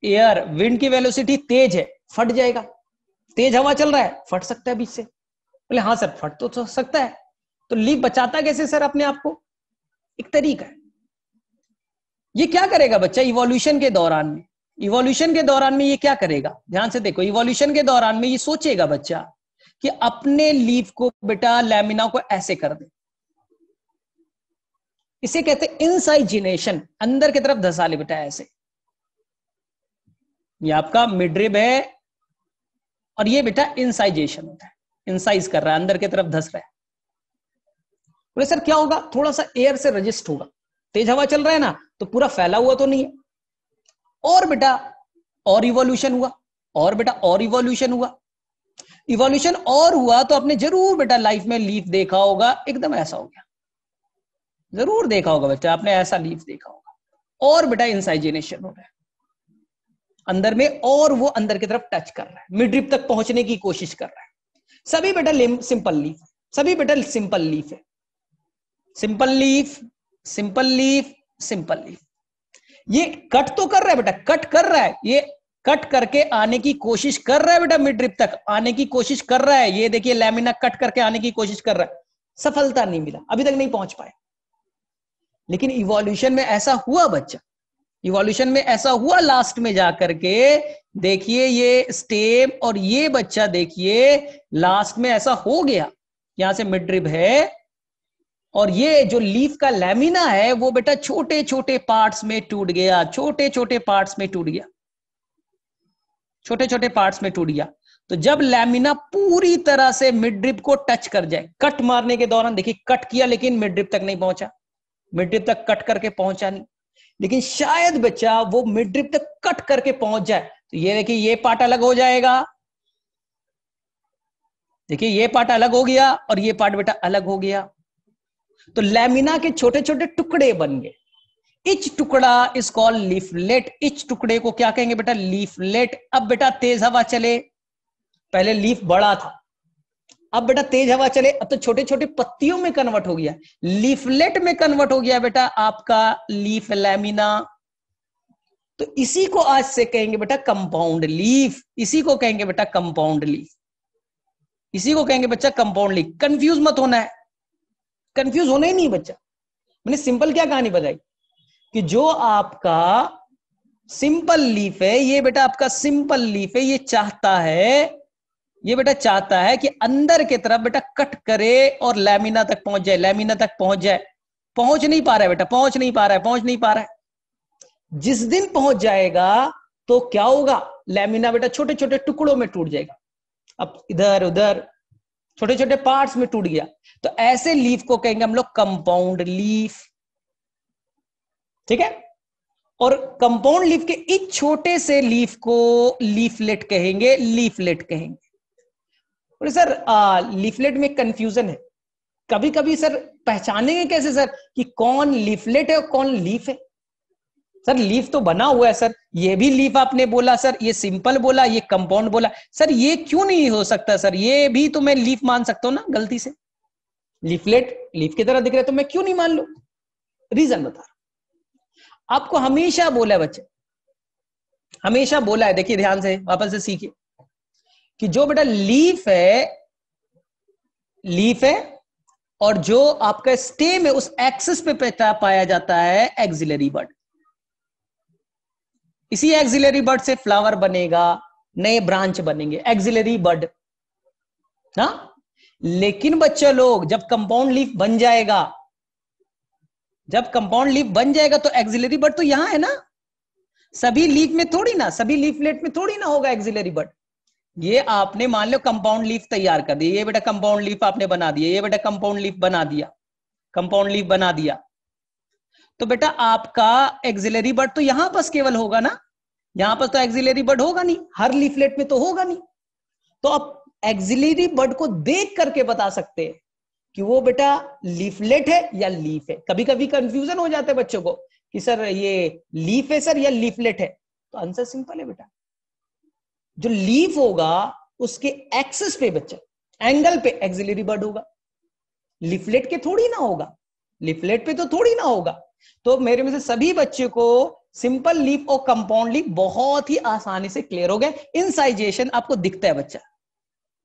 एयर विंड की वेलोसिटी तेज है फट जाएगा तेज हवा चल रहा है फट सकता है बीच से बोले हाँ सर फट तो सकता है तो लीव बचाता कैसे सर अपने आप को एक तरीका है ये क्या करेगा बच्चा इवोल्यूशन के दौरान में इवोल्यूशन के दौरान में ये क्या करेगा ध्यान से देखो इवोल्यूशन के दौरान में ये सोचेगा बच्चा कि अपने लीव को बेटा लेमिना को ऐसे कर दे इसे कहते हैं इनसाइजिनेशन अंदर की तरफ धसा ले बेटा ऐसे ये आपका मिड्रिब है और ये बेटा इनसाइजेशन होता है इनसाइज कर रहा है अंदर की तरफ धस रहा है बोले सर क्या होगा थोड़ा सा एयर से रजिस्ट होगा तेज हवा चल रहा है ना तो पूरा फैला हुआ तो नहीं है और बेटा और इवोल्यूशन हुआ और बेटा और इवोल्यूशन हुआ इवोल्यूशन और हुआ तो आपने जरूर बेटा लाइफ में लीफ देखा होगा एकदम ऐसा हो गया जरूर देखा होगा बच्चा आपने ऐसा लीफ देखा होगा और बेटा इंसाइजिनेशन हो रहा है अंदर में और वो अंदर की तरफ टच कर रहा है मिड्रिप तक पहुंचने की कोशिश कर रहा है सभी बेटा सिंपल लीफ सभी बेटा सिंपल लीफ है simple leaf simple leaf simple leaf ये कट तो कर रहा है बेटा कट कर रहा है ये कट करके आने की कोशिश कर रहा है बेटा मिड्रिप तक आने की कोशिश कर रहा है ये देखिए लेमिना कट करके आने की कोशिश कर रहा है सफलता नहीं मिला अभी तक नहीं पहुंच पाए लेकिन इवोल्यूशन में ऐसा हुआ बच्चा इवोल्यूशन में ऐसा हुआ लास्ट में जाकर के देखिए ये स्टेम और ये बच्चा देखिए लास्ट में ऐसा हो गया यहां से मिड्रिब है और ये जो लीफ का लेमिना है वो बेटा छोटे छोटे पार्ट्स में टूट गया छोटे छोटे पार्ट्स में टूट गया छोटे छोटे पार्ट्स में टूट गया तो जब लेमिना पूरी तरह से मिड्रिप को टच कर जाए कट मारने के दौरान देखिए कट किया लेकिन मिड्रिप तक नहीं पहुंचा मिड ड्रिप तक कट करके पहुंचा नहीं लेकिन शायद बच्चा वो मिड ड्रिप तक कट करके पहुंच जाए तो ये देखिए ये पार्ट अलग हो जाएगा देखिए ये पार्ट अलग हो गया और ये पार्ट बेटा अलग हो गया तो लेमिना के छोटे छोटे टुकड़े बन गए इच टुकड़ा इस कॉल लीफलेट इच टुकड़े को क्या कहेंगे बेटा लीफलेट अब बेटा तेज हवा चले पहले लीफ बड़ा था अब बेटा तेज हवा चले अब तो छोटे छोटे पत्तियों में कन्वर्ट हो गया लीफलेट में कन्वर्ट हो गया बेटा आपका लीफ लेमिना तो इसी को आज से कहेंगे बेटा कंपाउंड लीफ इसी को कहेंगे बेटा कंपाउंड लीफ इसी को कहेंगे बच्चा कंपाउंड लीफ कंफ्यूज मत होना है कंफ्यूज होना ही नहीं बच्चा मैंने सिंपल क्या कहानी बताई कि जो आपका सिंपल लीफ है ये बेटा आपका सिंपल लीफ है ये चाहता है ये बेटा चाहता है कि अंदर की तरफ बेटा कट करे और लैमिना तक पहुंच जाए लैमिना तक पहुंच जाए पहुंच नहीं पा रहा है बेटा पहुंच नहीं पा रहा है पहुंच नहीं पा रहा है जिस दिन पहुंच जाएगा तो क्या होगा लेमिना बेटा छोटे छोटे टुकड़ों में टूट जाएगा अब इधर उधर छोटे छोटे पार्ट्स में टूट गया तो ऐसे लीफ को कहेंगे हम लोग कंपाउंड लीफ ठीक है और कंपाउंड लीफ के इस छोटे से लीफ को लीफलेट कहेंगे लीफलेट कहेंगे बोले सर लिफलेट में कंफ्यूजन है कभी कभी सर पहचानेंगे कैसे सर कि कौन लिफलेट है और कौन लीफ है सर लीफ तो बना हुआ है सर ये भी लीफ आपने बोला सर ये सिंपल बोला ये कंपाउंड बोला सर ये क्यों नहीं हो सकता सर ये भी तो मैं लीफ मान सकता हूं ना गलती से लिफलेट लीफ की तरह दिख रहा है तो मैं क्यों नहीं मान लू रीजन बता रहा आपको हमेशा बोला है बच्चे हमेशा बोला है देखिए ध्यान से वापस से सीखिए कि जो बेटा लीफ है लीफ है और जो आपका स्टेम है उस एक्सिस पे पाया जाता है एक्सिलरी बर्ड इसी एक्सिलरी बर्ड से फ्लावर बनेगा नए ब्रांच बनेंगे एक्सिलरी बर्ड ना हाँ? लेकिन बच्चे लोग जब कंपाउंड लीफ बन जाएगा जब कंपाउंड लीफ बन जाएगा तो एक्सिलरी बर्ड तो यहां है ना सभी लीफ में थोड़ी ना सभी लीफलेट में थोड़ी ना होगा एक्सिलरी बर्ड ये आपने मान लो कंपाउंड लीफ तैयार कर दिया ये बेटा कंपाउंड लीफ आपने बना दिया ये बेटा कंपाउंड लीफ बना दिया कंपाउंड लीफ बना दिया तो बेटा आपका एक्सिलरी बर्ड तो यहां पर केवल होगा ना यहां पर तो एक्सिलरी बर्ड होगा नहीं हर लीफलेट में तो होगा नहीं तो आप एक्सिलरी बर्ड को देख करके बता सकते हैं कि वो बेटा लीफलेट है या लीफ है कभी कभी कंफ्यूजन हो जाता है बच्चों को कि सर ये लीफ है सर या लीफलेट है तो आंसर सिंपल है बेटा जो लीफ होगा उसके एक्सेस पे बच्चा एंगल पे एक्सिलरी बर्ड होगा लिफलेट के थोड़ी ना होगा लिफलेट पे तो थोड़ी ना होगा तो मेरे में से सभी बच्चे को सिंपल लीफ और कंपाउंड लीफ बहुत ही आसानी से क्लियर हो गए इन साइजेशन आपको दिखता है बच्चा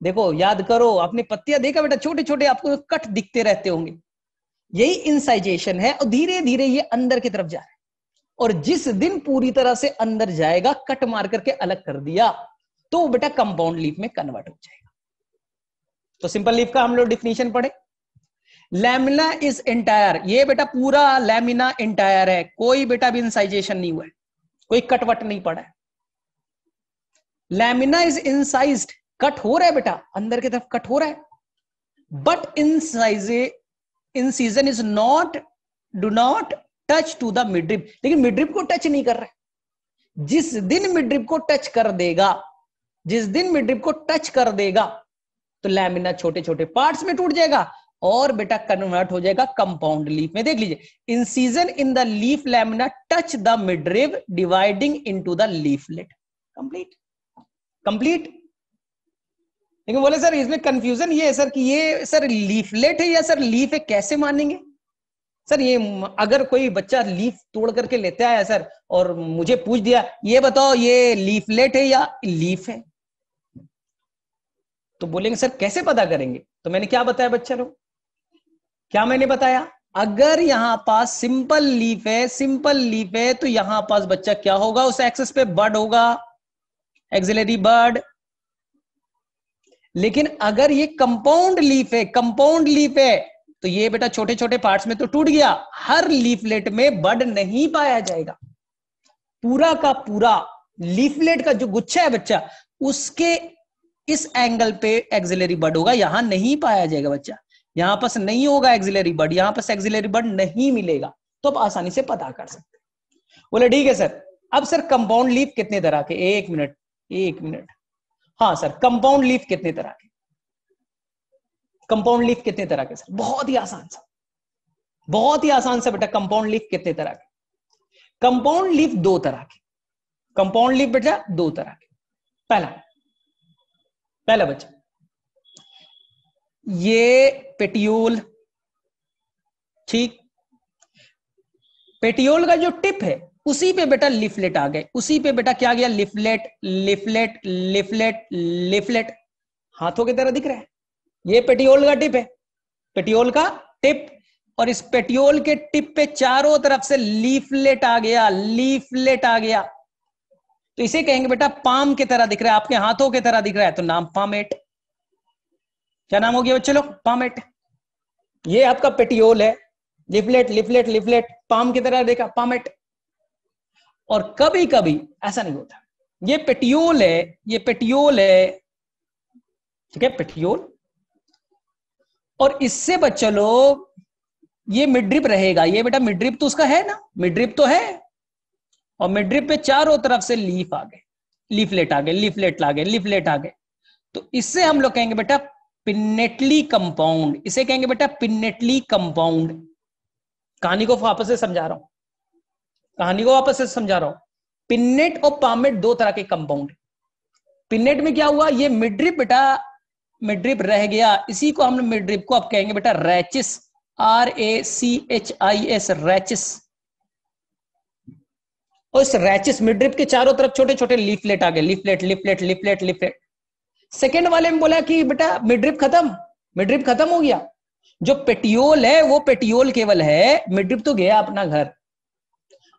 देखो याद करो आपने पत्तियां देखा बेटा छोटे छोटे आपको कट दिखते रहते होंगे यही इनसाइजेशन है और धीरे धीरे ये अंदर की तरफ जा रहा है और जिस दिन पूरी तरह से अंदर जाएगा कट मार करके अलग कर दिया तो वो बेटा कंपाउंड लीफ में कन्वर्ट हो जाएगा तो सिंपल लीफ का हम लोग डिफिनेशन पढ़े लैमिना इज एंटायर ये बेटा पूरा लैमिना एंटायर है कोई बेटा भी इंसाइजेशन नहीं हुआ है कोई कटवट नहीं पड़ा है लैमिना इज इनसाइज कट हो रहा है बेटा अंदर की तरफ कट हो रहा है but in incision is not do not touch to the midrib लेकिन मिड्रिप को टच नहीं कर रहा है जिस दिन मिड्रिप को टच कर देगा जिस दिन मिड रिप को टच कर देगा तो लैमिना छोटे छोटे पार्ट्स में टूट जाएगा और बेटा कन्वर्ट हो जाएगा कंपाउंड लीफ में देख लीजिए incision in the leaf lamina touch the midrib dividing to the leaflet complete complete लेकिन बोले सर इसमें कंफ्यूजन ये है सर कि ये सर लीफलेट है या सर लीफ है कैसे मानेंगे सर ये अगर कोई बच्चा लीफ तोड़ करके लेते आया सर और मुझे पूछ दिया ये बताओ ये लीफलेट है या लीफ है तो बोलेंगे सर कैसे पता करेंगे तो मैंने क्या बताया बच्चा लोग क्या मैंने बताया अगर यहां पास सिंपल लीफ है सिंपल लीफ है तो यहां पास बच्चा क्या होगा उस एक्सेस पे बर्ड होगा एक्सिलरी बर्ड लेकिन अगर ये कंपाउंड लीफ है कंपाउंड लीफ है तो ये बेटा छोटे छोटे पार्ट्स में तो टूट गया हर लीफलेट में बर्ड नहीं पाया जाएगा पूरा का पूरा लीफलेट का जो गुच्छा है बच्चा उसके इस एंगल पे एक्सिलरी बर्ड होगा यहां नहीं पाया जाएगा बच्चा यहां पर नहीं होगा एक्सिलरी बर्ड यहां पर एक्सिलरी बर्ड नहीं मिलेगा तो आप आसानी से पता कर सकते बोले ठीक है सर अब सर कंपाउंड लीफ कितने तरह के एक मिनट एक मिनट हाँ सर कंपाउंड लीफ कितने तरह के कंपाउंड लीफ कितने तरह के सर बहुत ही आसान सा बहुत ही आसान सा बेटा कंपाउंड लीफ कितने तरह के कंपाउंड लीफ दो तरह के कंपाउंड लीफ बेटा दो तरह के पहला पहला बच्चा ये पेटियोल ठीक पेटियोल का जो टिप है उसी पे बेटा लिफलेट आ गए उसी पे बेटा क्या गया लिफलेट लिफलेट लिफलेट लिफलेट हाथों की तरह दिख रहा है ये पेटियोल का टिप है पेटियोल का टिप और इस पेटियोल के टिप पे चारों तरफ से लीफलेट आ गया लीफलेट आ गया तो इसे कहेंगे बेटा पाम के तरह दिख रहा है आपके हाथों की तरह दिख रहा है तो नाम पामेट क्या नाम हो गया बच्चे लोग पामेट ये आपका पेटियोल है लिफलेट लिफलेट लिफलेट पाम की तरह देखा पामेट और कभी कभी ऐसा नहीं होता ये पेटियोल है ये पेटियोल है ठीक है पेटियोल और इससे बच्चे लोग ये मिड्रिप रहेगा ये बेटा मिड्रिप तो उसका है ना मिड्रिप तो है और मिड्रिप पे चारों तरफ से लीफ आ गए लीफलेट आ गए लीफलेट आ गए लीफलेट आ गए तो इससे हम लोग कहेंगे बेटा पिनेटली कंपाउंड इसे कहेंगे बेटा पिनेटली कंपाउंड कहानी को वापस से समझा रहा हूं कहानी को वापस से समझा रहा हूं पिनेट और पामेट दो तरह के कंपाउंड पिनेट में क्या हुआ ये मिड्रिप बेटा मिड्रिप रह गया इसी को हम मिड्रिप को आप कहेंगे बेटा rachis R A C H I S rachis और इस रैचिस मिड्रिप के चारों तरफ छोटे छोटे लीफलेट आ गए leaflet leaflet leaflet leaflet second वाले में बोला कि बेटा मिड्रिप खत्म मिड्रिप खत्म हो गया जो पेटियोल है वो पेटियोल केवल है मिड्रिप तो गया अपना घर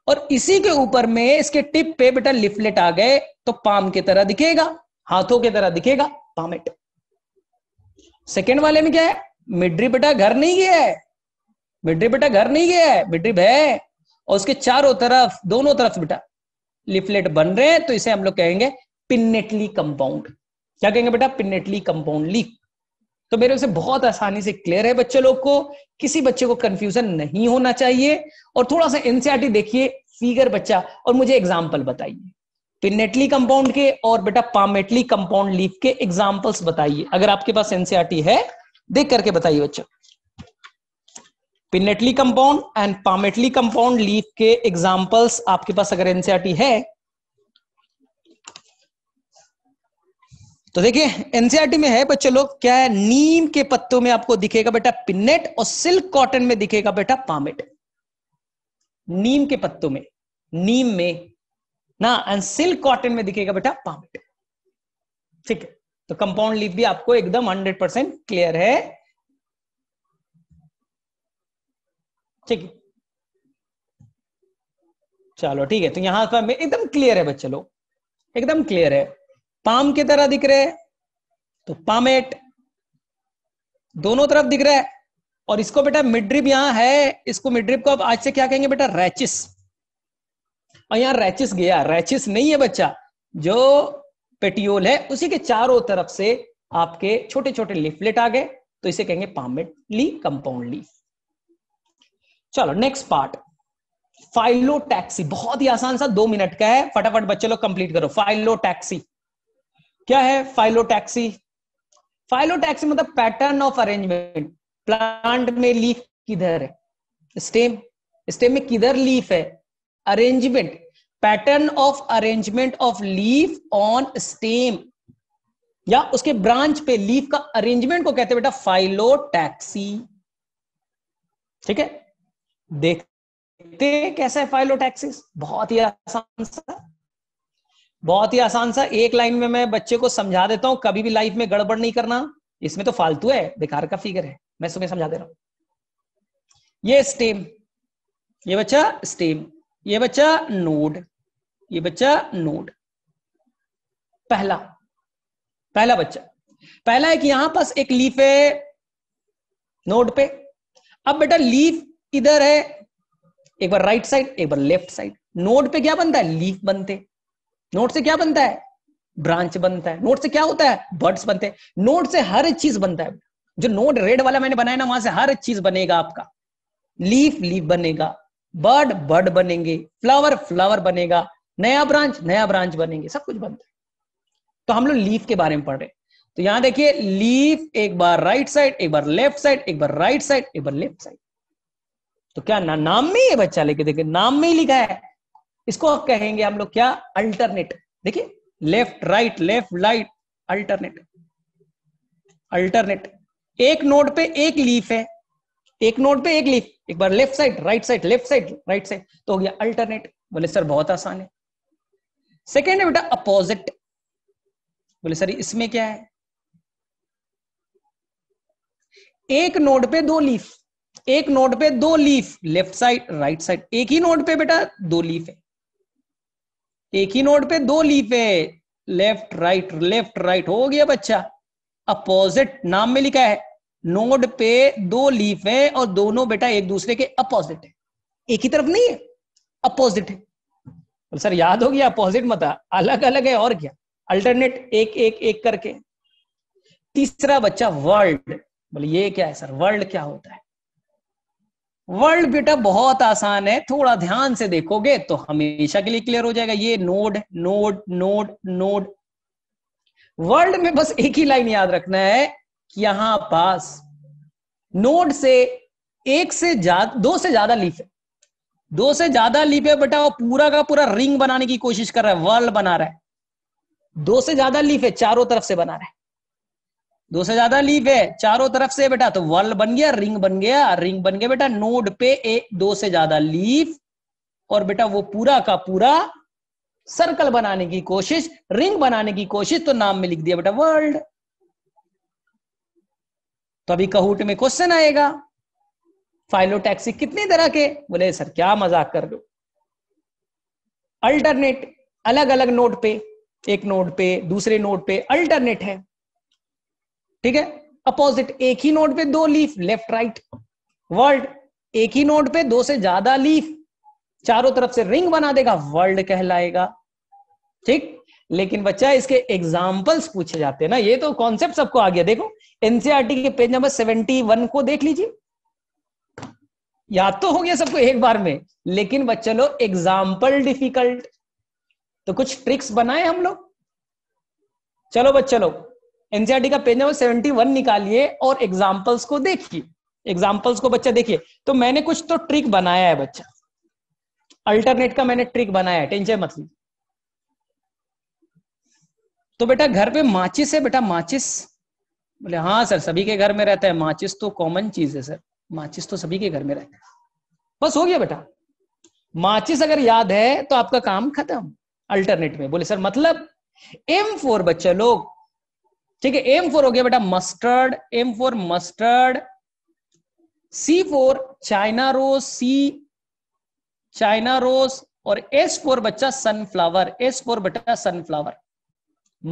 और इसी के ऊपर में इसके टिप पे बेटा लिफलेट आ गए तो पाम की तरह दिखेगा हाथों की तरह दिखेगा पामेट सेकेंड वाले में क्या है मिड्रिप बेटा घर नहीं गया है मिड्रिप बेटा घर नहीं गया है मिड्रिप है और उसके चारों तरफ दोनों तरफ बेटा लिफलेट बन रहे हैं तो इसे हम लोग कहेंगे पिन्नेटली कंपाउंड क्या कहेंगे बेटा पिन्नेटली कंपाउंड लीक तो मेरे से बहुत आसानी से क्लियर है बच्चे लोग को किसी बच्चे को कंफ्यूजन नहीं होना चाहिए और थोड़ा सा एनसीआरटी देखिए फिगर बच्चा और मुझे एग्जाम्पल बताइए पिनेटली कंपाउंड के और बेटा पामेटली कंपाउंड लीफ के एग्जाम्पल्स बताइए अगर आपके पास एनसीआरटी है देख करके बताइए बच्चों pinnately compound and palmately compound leaf के एग्जाम्पल्स आपके पास अगर एनसीआरटी e है तो देखिए एनसीआरटी e में है बच्चे लोग क्या है नीम के पत्तों में आपको दिखेगा बेटा पिनेट और सिल्क कॉटन में दिखेगा बेटा पामेट नीम के पत्तों में नीम में ना एंड सिल्क कॉटन में दिखेगा बेटा पामेट ठीक है तो कंपाउंड लीफ भी आपको एकदम 100 परसेंट क्लियर है ठीक है चलो ठीक है तो यहां पर एकदम क्लियर है बच्चे लोग एकदम क्लियर है पाम की तरह दिख रहे तो पामेट दोनों तरफ दिख रहा है और इसको बेटा मिड्रिप यहां है इसको मिड्रिप को अब आज से क्या कहेंगे बेटा रैचिस और यहां रैचिस गया रैचिस नहीं है बच्चा जो पेटियोल है उसी के चारों तरफ से आपके छोटे छोटे लिफलेट आ गए तो इसे कहेंगे पामेटली कंपाउंड लीफ चलो नेक्स्ट पार्ट फाइलो टैक्सी बहुत ही आसान सा दो मिनट का है फटाफट बच्चे लोग कंप्लीट करो फाइलो टैक्सी क्या है फाइलो टैक्सी फाइलो टैक्सी मतलब पैटर्न ऑफ अरेंजमेंट प्लांट में लीफ किधर है स्टेम स्टेम में किधर लीफ है arrangement pattern of arrangement of leaf on stem या उसके ब्रांच पे लीफ का अरेंजमेंट को कहते हैं बेटा फाइलो टैक्सी ठीक है देखते कैसा है फाइलोटैक्सिस बहुत ही आसान सा बहुत ही आसान सा एक लाइन में मैं बच्चे को समझा देता हूं कभी भी लाइफ में गड़बड़ नहीं करना इसमें तो फालतू है बेकार का फिगर है मैं तुम्हें समझा दे रहा हूं ये स्टेम ये बच्चा स्टेम ये बच्चा नोड ये बच्चा नोड पहला पहला बच्चा पहला है कि यहां पास एक लीफ है नोड पे अब बेटा लीफ इधर है एक बार राइट साइड एक बार लेफ्ट साइड नोड पे क्या बनता है लीफ बनते नोड से क्या बनता है ब्रांच बनता है नोड से क्या होता है बर्ड्स बनते हैं नोड से हर चीज बनता है जो नोड रेड वाला मैंने बनाया ना वहां से हर चीज बनेगा आपका लीफ लीफ बनेगा बर्ड बर्ड बनेंगे फ्लावर फ्लावर बनेगा नया ब्रांच नया ब्रांच बनेंगे सब कुछ बनता है तो हम लोग लीफ के बारे में पढ़ रहे हैं तो यहां देखिए लीफ एक बार राइट साइड एक बार लेफ्ट साइड एक बार राइट साइड एक बार लेफ्ट साइड तो क्या ना, नाम में ये बच्चा लेके देखे नाम में ही लिखा है इसको कहेंगे हम लोग क्या अल्टरनेट देखिए left right left right alternate alternate एक नोड पे एक लीफ है एक नोड पे एक लीफ एक बार left side right side left side right side तो हो गया अल्टरनेट बोले सर बहुत आसान है सेकेंड है बेटा अपोजिट बोले सर इसमें क्या है एक नोड पे दो लीफ एक नोड पे दो leaf left side right side एक ही नोड पे बेटा दो लीफ है एक ही नोड पे दो लीफ है लेफ्ट राइट लेफ्ट राइट हो गया बच्चा अपोजिट नाम में लिखा है नोड पे दो लीफ है और दोनों बेटा एक दूसरे के अपोजिट है एक ही तरफ नहीं है अपोजिट है तो सर याद हो गया अपोजिट मत अलग अलग है और क्या अल्टरनेट एक एक एक करके तीसरा बच्चा वर्ल्ड बोले ये क्या है सर वर्ल्ड क्या होता है वर्ल्ड बेटा बहुत आसान है थोड़ा ध्यान से देखोगे तो हमेशा के लिए क्लियर हो जाएगा ये node node node node whorl में बस एक ही लाइन याद रखना है यहां पास नोड से एक से ज्यादा दो से ज्यादा लीफ है दो से ज्यादा लीफ है बेटा वो पूरा का पूरा रिंग बनाने की कोशिश कर रहा है वर्ल्ड बना रहा है दो से ज्यादा लीफ है चारों तरफ से बना रहा है दो से ज्यादा लीफ है चारों तरफ से बेटा तो वर्ल बन गया रिंग बन गया रिंग बन गया बेटा नोड पे ए दो से ज्यादा लीफ और बेटा वो पूरा का पूरा सर्कल बनाने की कोशिश रिंग बनाने की कोशिश तो नाम में लिख दिया बेटा वर्ल्ड तो अभी कहूट में क्वेश्चन आएगा फाइलोटैक्सी कितने तरह के बोले सर क्या मजाक कर लो अल्टरनेट अलग अलग नोट पे एक नोट पे दूसरे नोट पे अल्टरनेट है ठीक है अपोजिट एक ही नोड पे दो लीफ लेफ्ट राइट वर्ल्ड एक ही नोड पे दो से ज्यादा लीफ चारों तरफ से रिंग बना देगा वर्ल्ड कहलाएगा ठीक लेकिन बच्चा इसके एग्जाम्पल्स पूछे जाते हैं ना ये तो कॉन्सेप्ट सबको आ गया देखो एनसीआरटी e के पेज नंबर सेवेंटी वन को देख लीजिए याद तो हो गया सबको एक बार में लेकिन बच्चा लो एग्जाम्पल डिफिकल्ट तो कुछ ट्रिक्स बनाए हम लोग चलो बच्चा लोग एनसीआरटी e का पेज नंबर सेवेंटी वन निकालिए और एग्जाम्पल्स को देखिए एग्जाम्पल्स को बच्चा देखिए तो मैंने कुछ तो ट्रिक बनाया है बच्चा अल्टरनेट का मैंने ट्रिक बनाया है टेंशन मत लीजिए तो बेटा घर पे माचिस है बेटा माचिस बोले हाँ सर सभी के घर में रहता है माचिस तो कॉमन चीज है सर माचिस तो सभी के घर में रहता है बस हो गया बेटा माचिस अगर याद है तो आपका काम खत्म अल्टरनेट में बोले सर मतलब एम फोर बच्चा लोग ठीक है एम फोर हो गया बेटा mustard M four mustard C four China rose C China rose और एस फोर बच्चा सनफ्लावर एस फोर बेटा सनफ्लावर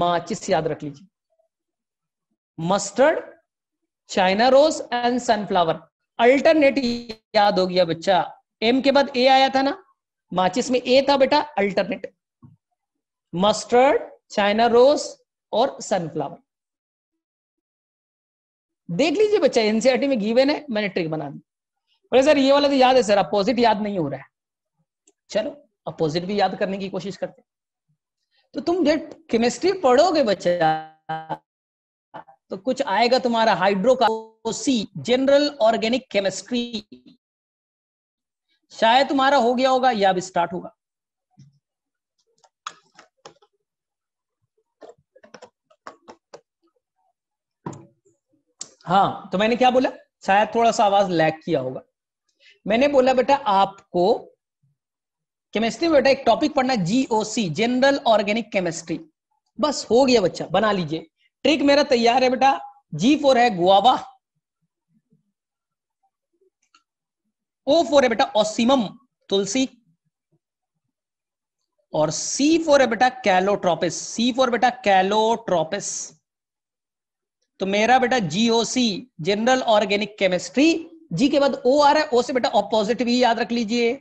माचिस याद रख लीजिए mustard China rose and sunflower alternate याद हो गया बच्चा एम के बाद ए आया था ना माचिस में ए था बेटा अल्टरनेट मस्टर्ड चाइना रोज और सनफ्लावर देख लीजिए बच्चा एनसीआरटी e में गिवन है मैंने ट्रिक बना दी बोले सर ये वाला तो याद है सर अपोजिट याद नहीं हो रहा है चलो अपोजिट भी याद करने की कोशिश करते तो तुम जब केमिस्ट्री पढ़ोगे बच्चा तो कुछ आएगा तुम्हारा हाइड्रोकार्बोसी जनरल ऑर्गेनिक केमिस्ट्री शायद तुम्हारा हो गया होगा या अब स्टार्ट होगा हाँ तो मैंने क्या बोला शायद थोड़ा सा आवाज लैक किया होगा मैंने बोला बेटा आपको केमिस्ट्री में बेटा एक टॉपिक पढ़ना जीओसी जनरल ऑर्गेनिक केमिस्ट्री बस हो गया बच्चा बना लीजिए ट्रिक मेरा तैयार है बेटा जी फोर है गुआवा ओ फोर है बेटा ओसिमम तुलसी और सी फोर है बेटा कैलोट्रोपिस सी फोर बेटा कैलोट्रोपिस तो मेरा बेटा GOC general organic chemistry G के बाद ओ आ रहा है ओ से बेटा ऑपोजिट भी e याद रख लीजिए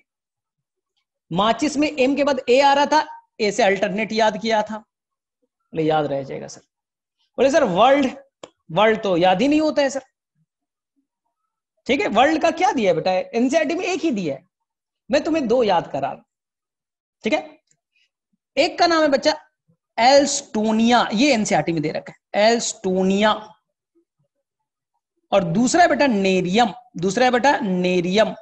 माचिस में एम के बाद ए आ रहा था ए से अल्टरनेट याद किया था बोले याद रह जाएगा सर बोले सर वर्ल्ड वर्ल्ड तो याद ही नहीं होता है सर ठीक है वर्ल्ड का क्या दिया बेटा एनसीआरटी में एक ही दिया है मैं तुम्हें दो याद करा रहा ठीक है एक का नाम है बच्चा एल्स्टोनिया ये एनसीआरटी में दे रखा है एल्स्टोनिया और दूसरा बेटा नेरियम दूसरा बेटा नेरियम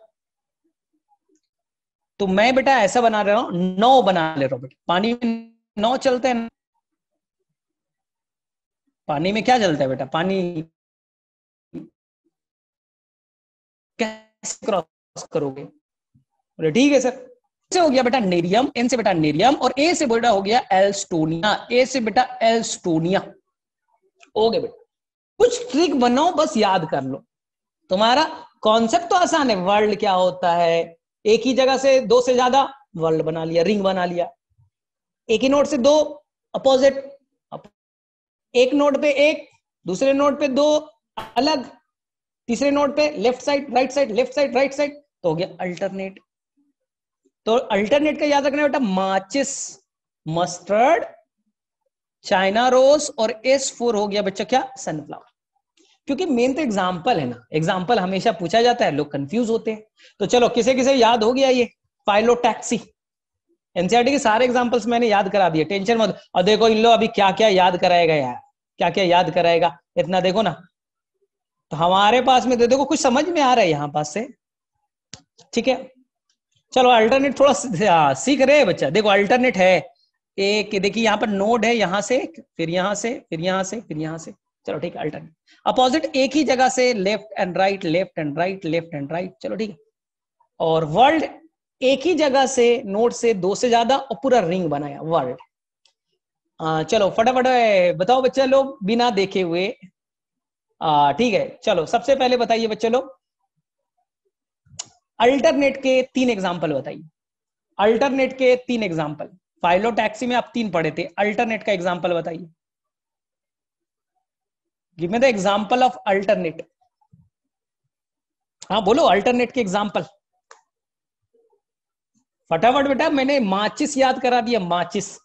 तो मैं बेटा ऐसा बना रहा हूं नौ बना ले रहा हूं बेटा पानी में नौ चलते हैं पानी में क्या चलता है बेटा पानी कैसे क्रॉस करोगे बोले ठीक है सर से हो गया बेटा नेरियम एन से बेटा नेरियम और ए से बेटा हो गया एल्स्टोनिया ए से बेटा एल्स्टोनिया ओके बेटा कुछ ट्रिक बनाओ बस याद कर लो तुम्हारा कॉन्सेप्ट तो आसान है वर्ल्ड क्या होता है एक ही जगह से दो से ज्यादा वर्ल्ड बना लिया रिंग बना लिया एक ही नोट से दो अपोजिट एक नोट पे एक दूसरे नोट पे दो अलग तीसरे नोट पे left side right side left side right side तो हो गया अल्टरनेट तो अल्टरनेट का याद रखना बेटा माचिस मस्टर्ड चाइना रोज और एस फोर हो गया बच्चा क्या सनफ्लावर क्योंकि मेन तो एग्जाम्पल है ना एग्जाम्पल हमेशा पूछा जाता है लोग कंफ्यूज होते हैं तो चलो किसे किसे याद हो गया ये टैक्सी एनसीआरटी e के सारे एग्जाम्पल्स मैंने याद करा दिए टेंशन मत और देखो इन लोग अभी क्या क्या याद कराएगा यार क्या क्या याद कराएगा इतना देखो ना तो हमारे पास में दे तो देखो कुछ समझ में आ रहा है यहाँ पास से ठीक है चलो अल्टरनेट थोड़ा हाँ, सीख रहे हैं बच्चा देखो अल्टरनेट है एक देखिए यहां पर नोड है यहां से फिर यहां से फिर यहां से फिर यहां से चलो ठीक है अल्टरनेट अपोजिट एक ही जगह से left and right left and right left and right चलो ठीक है और वर्ल्ड एक ही जगह से नोट से दो से ज्यादा और पूरा रिंग बनाया वर्ल्ड चलो फटाफट बताओ बच्चे लोग बिना देखे हुए ठीक है चलो सबसे पहले बताइए बच्चे लोग अल्टरनेट के तीन एग्जाम्पल बताइए अल्टरनेट के तीन एग्जाम्पल टैक्सी में आप तीन पढ़े थे अल्टरनेट का एग्जाम्पल बताइए give me the example of alternate हाँ बोलो अल्टरनेट के एग्जाम्पल फटाफट बेटा मैंने माचिस याद करा दिया माचिस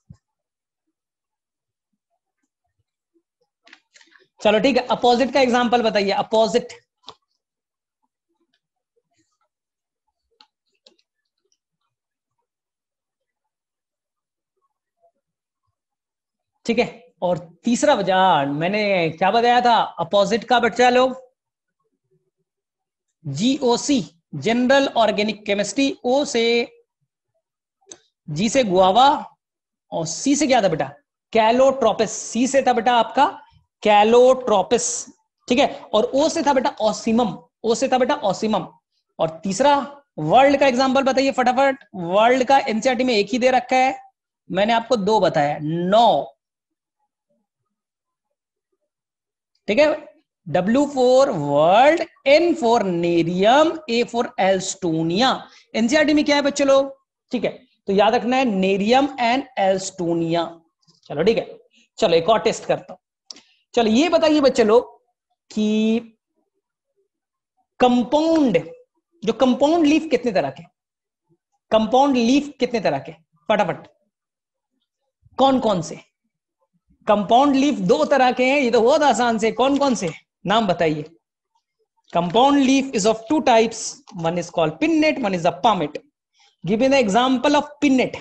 चलो ठीक है अपोजिट का एग्जाम्पल बताइए अपोजिट ठीक है और तीसरा वजह मैंने क्या बताया था अपोजिट का बच्चा लोग GOC general organic chemistry O से जी से गुआवा और सी से क्या था बेटा कैलोट्रोपिस सी से था बेटा आपका कैलोट्रोपिस ठीक है और ओ से था बेटा ओसिमम ओ से था बेटा ओसिमम और तीसरा वर्ल्ड का एग्जाम्पल बताइए फटाफट वर्ल्ड का एनसीआरटी e में एक ही दे रखा है मैंने आपको दो बताया नौ ठीक है W four whorl N four Nerium A four Alstonia NCERT में क्या है बच्चे लोग ठीक है तो याद रखना है नेरियम एंड एल्स्टोनिया चलो ठीक है चलो एक और टेस्ट करता हूं चलो ये बताइए बच्चे लोग कि कंपाउंड जो कंपाउंड लीफ कितने तरह के कंपाउंड लीफ कितने तरह के फटाफट कौन कौन से कंपाउंड लीफ दो तरह के हैं ये तो बहुत आसान से कौन कौन से नाम बताइए compound leaf is of two types one is called pinnate one is a palmate give me the example of pinnate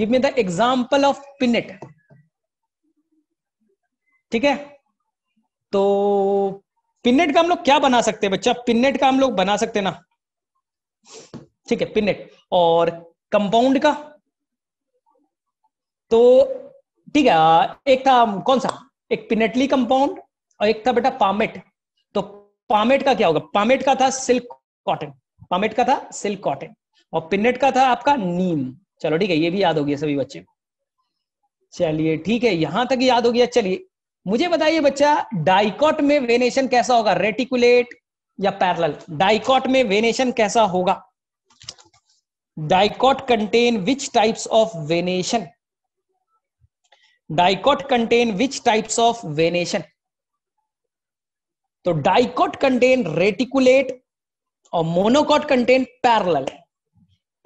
give me the example of pinnate ठीक है तो पिननेट का हम लोग क्या बना सकते हैं बच्चा पिननेट का हम लोग बना सकते हैं ना ठीक है पिननेट और कंपाउंड का तो ठीक है एक था कौन सा एक पिनेटली कंपाउंड और एक था बेटा पामेट तो पामेट का क्या होगा पामेट का था सिल्क कॉटन पामेट का था सिल्क कॉटन और पिनेट का था आपका नीम चलो ठीक है ये भी याद हो गया सभी बच्चे को चलिए ठीक है यहां तक याद हो गया चलिए मुझे बताइए बच्चा डाइकॉट में वेनेशन कैसा होगा रेटिकुलेट या पैरल डाइकॉट में वेनेशन कैसा होगा dicot contain which types of venation dicot contain which types of venation तो डाइकोट कंटेन रेटिकुलेट और मोनोकॉट कंटेन पैरल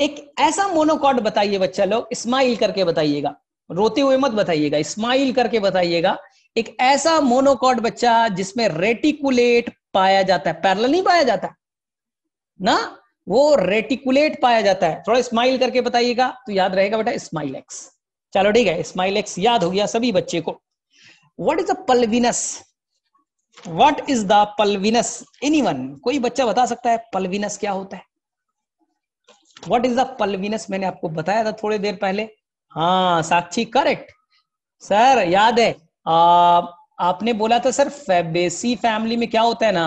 एक ऐसा मोनोकॉट बताइए बच्चा लोग स्माइल करके बताइएगा रोते हुए मत बताइएगा स्माइल करके बताइएगा एक ऐसा मोनोकॉट बच्चा जिसमें रेटिकुलेट पाया जाता है पैरल नहीं पाया जाता ना वो रेटिकुलेट पाया जाता है थोड़ा स्माइल करके बताइएगा तो याद रहेगा बेटा स्माइल एक्स चलो ठीक है स्माइल एक्स याद हो गया सभी बच्चे को what is the pulvinus what is the pulvinus any कोई बच्चा बता सकता है पलविनस क्या होता है वट इज द पलविनस मैंने आपको बताया था थोड़ी देर पहले हाँ साक्षी करेक्ट सर याद है आ, आपने बोला था सर फेबेसी फैमिली में क्या होता है ना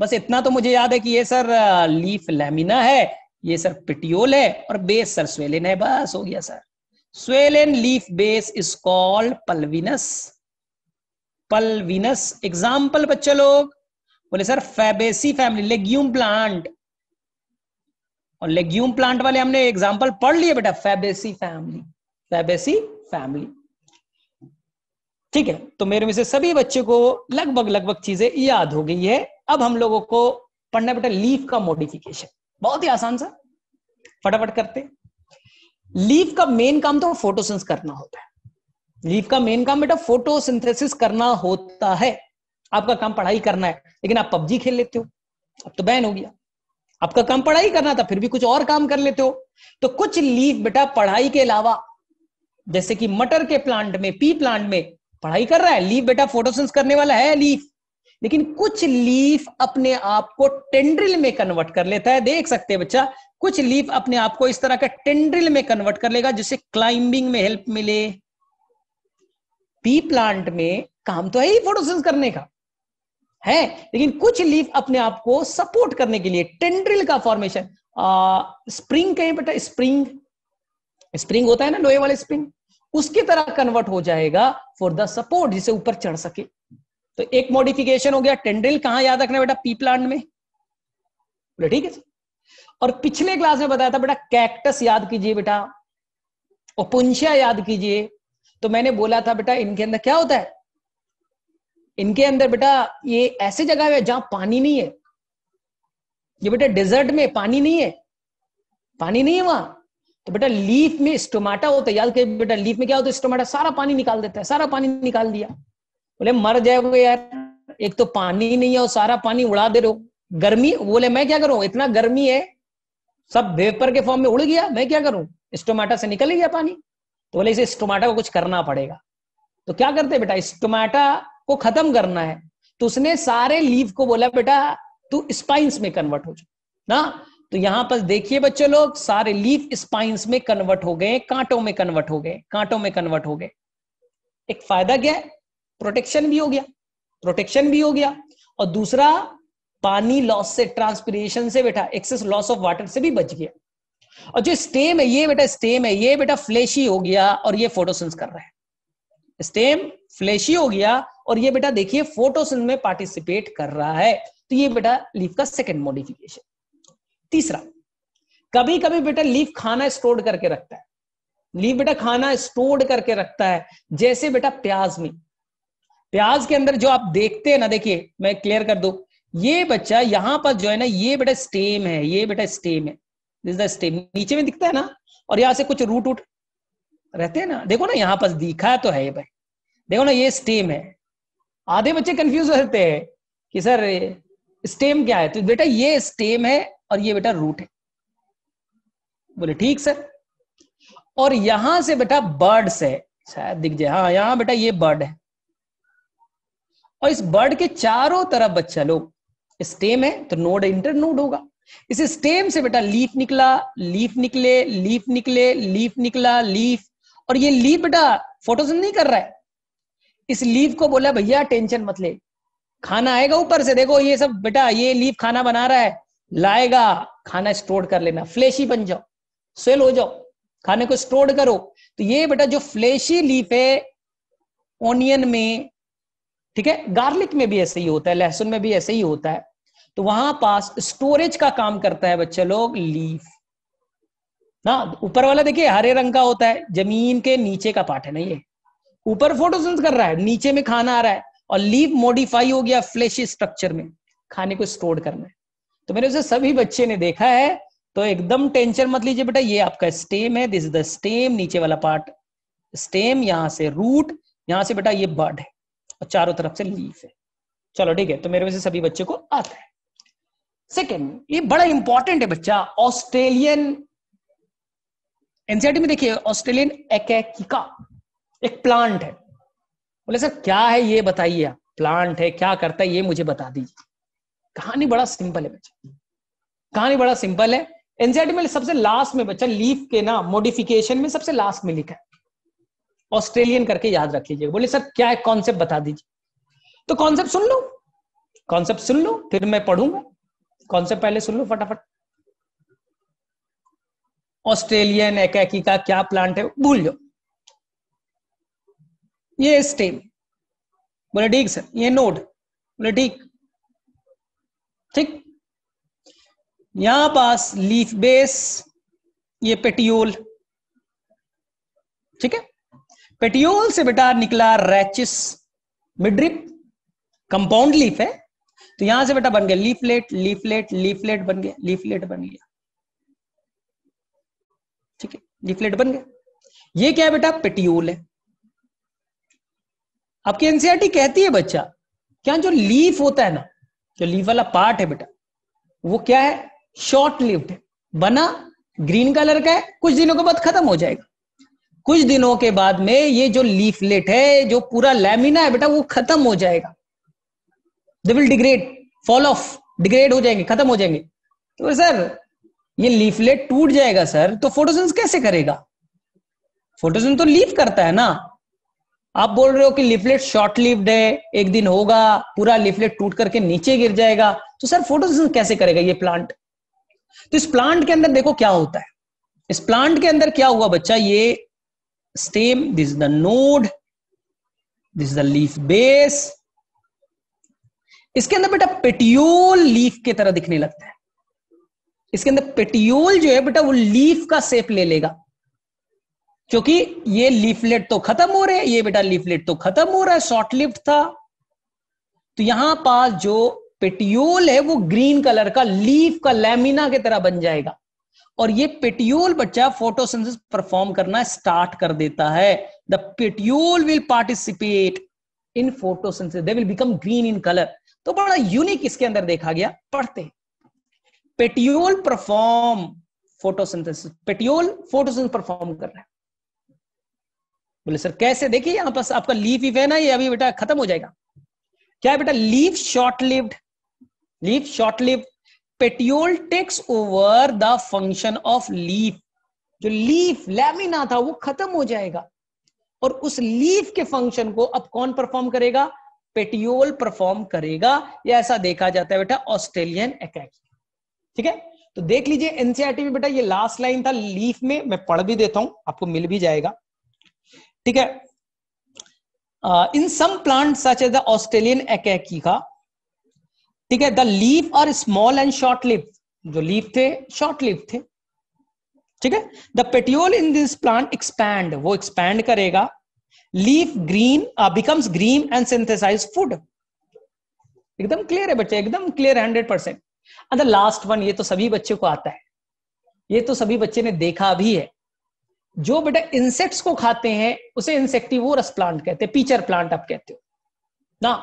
बस इतना तो मुझे याद है कि ये सर लीफ लेमिना है ये सर पिटियोल है और बेस सर स्वेलिन है बस हो गया sir swollen leaf base is called pulvinus pulvinus example बच्चे लोग बोले sir Fabaceae family legume plant और लेग्यूम प्लांट वाले हमने एग्जाम्पल पढ़ लिए बेटा फैबेसी फैमिली फैबेसी फैमिली ठीक है तो मेरे में से सभी बच्चे को लगभग लगभग चीजें याद हो गई है अब हम लोगों को पढ़ना बेटा लीफ का मॉडिफिकेशन बहुत ही आसान सा फटाफट करते हैं लीव का मेन काम तो फोटोसिंस करना होता है लीव का मेन काम बेटा फोटोसिंथेसिस करना होता है आपका काम पढ़ाई करना है लेकिन आप पबजी खेल लेते हो अब तो बैन हो गया आपका काम पढ़ाई करना था फिर भी कुछ और काम कर लेते हो तो कुछ लीव बेटा पढ़ाई के अलावा जैसे कि मटर के प्लांट में पी प्लांट में पढ़ाई कर रहा है लीव बेटा फोटोसेंस करने वाला है लीव लेकिन कुछ लीफ अपने आप को टेंड्रिल में कन्वर्ट कर लेता है देख सकते हैं बच्चा कुछ लीफ अपने आप को इस तरह का टेंड्रिल में कन्वर्ट कर लेगा जिससे क्लाइंबिंग में हेल्प मिले पी प्लांट में काम तो है ही फोटोसिंस करने का है लेकिन कुछ लीफ अपने आप को सपोर्ट करने के लिए टेंड्रिल का फॉर्मेशन स्प्रिंग कहें बेटा स्प्रिंग स्प्रिंग होता है ना लोहे वाले स्प्रिंग उसकी तरह कन्वर्ट हो जाएगा फॉर द सपोर्ट जिसे ऊपर चढ़ सके तो एक मॉडिफिकेशन हो गया टेंड्रिल कहां याद रखना बेटा पी प्लांट में बोले ठीक है और पिछले क्लास में बताया था बेटा कैक्टस याद कीजिए बेटा ओपुंशिया याद कीजिए तो मैंने बोला था बेटा इनके अंदर क्या होता है इनके अंदर बेटा ये ऐसे जगह है जहां पानी नहीं है ये बेटा डेजर्ट में पानी नहीं है पानी नहीं है वहां तो बेटा लीफ में स्टोमाटा होता है याद करिए बेटा लीफ में क्या होता है स्टोमाटा सारा पानी निकाल देता है सारा पानी निकाल दिया बोले मर जाओगे यार एक तो पानी नहीं है और सारा पानी उड़ा दे रहे गर्मी बोले मैं क्या करूं इतना गर्मी है सब वेपर के फॉर्म में उड़ गया मैं क्या करूं स्टोमाटा से निकल गया पानी तो बोले इसे स्टोमाटा को कुछ करना पड़ेगा तो क्या करते बेटा स्टोमाटा को खत्म करना है तो उसने सारे लीव को बोला बेटा तू स्पाइंस में कन्वर्ट हो जाओ ना तो यहां पर देखिए बच्चों लोग सारे लीफ स्पाइंस में कन्वर्ट हो गए कांटों में कन्वर्ट हो गए कांटों में कन्वर्ट हो गए एक फायदा क्या है प्रोटेक्शन भी हो गया प्रोटेक्शन भी हो गया और दूसरा पानी लॉस से ट्रांसपीरेशन से बेटा एक्सेस लॉस ऑफ वाटर से भी बच गया और जो स्टेम है ये बेटा स्टेम है ये बेटा फ्लैशी हो गया और ये फोटोसिंस कर रहा है स्टेम फ्लैशी हो गया और ये बेटा देखिए फोटोसिंस में पार्टिसिपेट कर रहा है तो ये बेटा लीफ का सेकेंड मॉडिफिकेशन तीसरा कभी कभी बेटा लीफ खाना स्टोर करके रखता है लीफ बेटा खाना स्टोर करके रखता है जैसे बेटा प्याज में प्याज के अंदर जो आप देखते हैं ना देखिए मैं क्लियर कर दू ये बच्चा यहाँ पर जो है ना ये बेटा स्टेम है ये बेटा स्टेम है दिस द स्टेम नीचे में दिखता है ना और यहाँ से कुछ रूट उठ रहते हैं ना देखो ना यहाँ पर दिखा तो है ये भाई देखो ना ये स्टेम है आधे बच्चे कंफ्यूज रहते हैं कि सर स्टेम क्या है तो बेटा ये स्टेम है और ये बेटा रूट है बोले ठीक सर और यहां से बेटा बर्ड्स है शायद दिख जाए हाँ यहाँ बेटा ये बर्ड है और इस बर्ड के चारों तरफ बच्चा लोग स्टेम है तो नोड इंटर नोड होगा इस स्टेम से बेटा लीफ निकला लीफ निकले लीफ निकले लीफ निकला लीफ और ये लीफ बेटा फोटोसिन नहीं कर रहा है इस लीफ को बोला भैया टेंशन मत ले खाना आएगा ऊपर से देखो ये सब बेटा ये लीफ खाना बना रहा है लाएगा खाना स्टोर कर लेना फ्लेशी बन जाओ सेल हो जाओ खाने को स्टोर करो तो ये बेटा जो फ्लेशी लीफ है ऑनियन में ठीक है गार्लिक में भी ऐसे ही होता है लहसुन में भी ऐसे ही होता है तो वहां पास स्टोरेज का काम करता है बच्चे लोग लीफ ना ऊपर वाला देखिए हरे रंग का होता है जमीन के नीचे का पार्ट है ना ये ऊपर फोटोसिंस कर रहा है नीचे में खाना आ रहा है और लीव मॉडिफाई हो गया फ्लैश स्ट्रक्चर में खाने को स्टोर करना है तो मेरे उसे सभी बच्चे ने देखा है तो एकदम टेंशन मत लीजिए बेटा ये आपका स्टेम है दिस इज द स्टेम नीचे वाला पार्ट स्टेम यहां से रूट यहां से बेटा ये बड है और चारों तरफ से लीफ है चलो ठीक है तो मेरे में से सभी बच्चे को आता है सेकेंड ये बड़ा इंपॉर्टेंट है बच्चा ऑस्ट्रेलियन एनसीआरटी e में देखिए ऑस्ट्रेलियन एकेकिका एक प्लांट है बोले सर क्या है ये बताइए आप प्लांट है क्या करता है ये मुझे बता दीजिए कहानी बड़ा सिंपल है बच्चा कहानी बड़ा सिंपल है एनसीआरटी e में सबसे लास्ट में बच्चा लीफ के ना मॉडिफिकेशन में सबसे लास्ट में लिखा है ऑस्ट्रेलियन करके याद रख लीजिएगा बोले सर क्या है कॉन्सेप्ट बता दीजिए तो कॉन्सेप्ट सुन लो कॉन्सेप्ट सुन लो फिर मैं पढ़ूंगा कॉन्सेप्ट पहले सुन लो फटाफट ऑस्ट्रेलियन एक का क्या प्लांट है भूल जाओ ये स्टेम बोले ठीक सर ये नोड बोले ठीक ठीक यहां पास लीफ बेस ये पेटियोल ठीक है पेटियोल से बेटा निकला रैचिस मिड्रिप कंपाउंड लीफ है तो यहां से बेटा बन गया लीफलेट लीफलेट लीफलेट बन गया लीफलेट बन गया ठीक है लीफलेट बन गया ये क्या है बेटा पेटियोल है आपकी एनसीआरटी e कहती है बच्चा क्या जो लीफ होता है ना जो लीफ वाला पार्ट है बेटा वो क्या है शॉर्ट लिव्ड है बना ग्रीन कलर का है कुछ दिनों के बाद खत्म हो जाएगा कुछ दिनों के बाद में ये जो लीफलेट है जो पूरा लेमिना है बेटा वो खत्म हो जाएगा they will degrade fall off degrade हो जाएंगे खत्म हो जाएंगे तो सर ये लीफलेट टूट जाएगा सर तो फोटोसिंस कैसे करेगा फोटोसिंस तो लीव करता है ना आप बोल रहे हो कि लिफलेट शॉर्ट लिफ्ड है एक दिन होगा पूरा लिफलेट टूट करके नीचे गिर जाएगा तो सर फोटोसिंथेसिस कैसे करेगा ये प्लांट तो इस प्लांट के अंदर देखो क्या होता है इस प्लांट के अंदर क्या हुआ बच्चा ये stem this is the node this is the leaf base इसके अंदर बेटा पेटियोल लीफ की तरह दिखने लगता है इसके अंदर पेटियोल जो है बेटा वो लीफ का सेप ले लेगा क्योंकि ये लीफलेट तो खत्म हो रहे हैं ये बेटा लीफलेट तो खत्म हो रहा है शॉर्ट लिफ्ट था तो यहां पास जो पेटियोल है वो ग्रीन कलर का लीफ का लेमिना की तरह बन जाएगा और ये पेट्यूल बच्चा फोटोसिंथेसिस परफॉर्म करना स्टार्ट कर देता है the petiole will participate in photosynthesis they will become green in colour तो बड़ा यूनिक इसके अंदर देखा गया पढ़ते petiole perform photosynthesis petiole photosynthesis perform कर रहा है बोले सर कैसे देखिए यहां पास आपका लीफ इफ है ना ये अभी बेटा खत्म हो जाएगा क्या बेटा leaf short lived leaf short lived petiole takes over the function of leaf जो लीफ लेमिना था वो खत्म हो जाएगा और उस लीफ के फंक्शन को अब कौन परफॉर्म करेगा पेटियोल परफॉर्म करेगा या ऐसा देखा जाता है बेटा ऑस्ट्रेलियन एक्रेकिया ठीक है तो देख लीजिए एनसीआरटी e में बेटा ये लास्ट लाइन था लीफ में मैं पढ़ भी देता हूं आपको मिल भी जाएगा ठीक है in some plant such as the Australian का ठीक है the leaf are small and short lived जो लीफ थे शॉर्ट लिप थे ठीक है the petiole in this plant expand वो एक्सपैंड करेगा leaf green becomes green and synthesize food एकदम क्लियर है बच्चे एकदम clear hundred percent and the last one ये तो सभी बच्चे को आता है ये तो सभी बच्चे ने देखा भी है जो बेटा इंसेक्ट्स को खाते हैं उसे इंसेक्टिवोरस प्लांट कहते हैं पीचर प्लांट आप कहते हो ना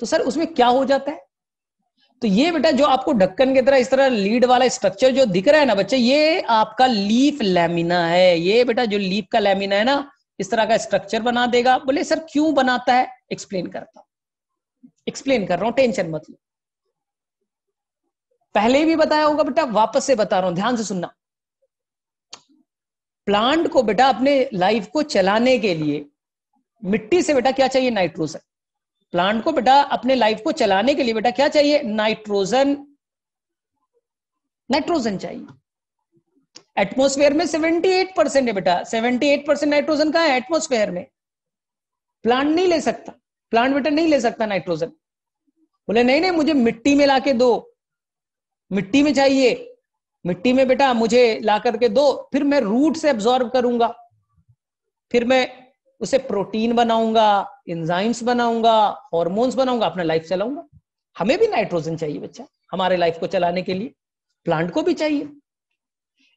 तो सर उसमें क्या हो जाता है तो ये बेटा जो आपको ढक्कन की तरह इस तरह लीड वाला स्ट्रक्चर जो दिख रहा है ना बच्चे ये आपका लीफ लेमिना है ये बेटा जो लीफ का लेमिना है ना इस तरह का स्ट्रक्चर बना देगा बोले सर क्यों बनाता है एक्सप्लेन करता हूं एक्सप्लेन कर रहा हूं टेंशन मत लो पहले भी बताया होगा बेटा वापस से बता रहा हूं ध्यान से सुनना प्लांट को बेटा अपने लाइफ को चलाने के लिए मिट्टी से बेटा क्या चाहिए नाइट्रोजन प्लांट को बेटा अपने लाइफ को चलाने के लिए बेटा क्या चाहिए नाइट्रोजन नाइट्रोजन चाहिए एटमोस्फेयर में 78 परसेंट है बेटा 78 परसेंट नाइट्रोजन कहा है एटमोस्फेयर में प्लांट नहीं ले सकता प्लांट बेटा नहीं ले सकता नाइट्रोजन बोले नहीं नहीं मुझे मिट्टी में लाके दो मिट्टी में चाहिए मिट्टी में बेटा मुझे ला करके दो फिर मैं रूट से एब्जॉर्ब करूंगा फिर मैं उसे प्रोटीन बनाऊंगा इंजाइम्स बनाऊंगा हॉर्मोन्स बनाऊंगा अपना लाइफ चलाऊंगा हमें भी नाइट्रोजन चाहिए बच्चा हमारे लाइफ को चलाने के लिए प्लांट को भी चाहिए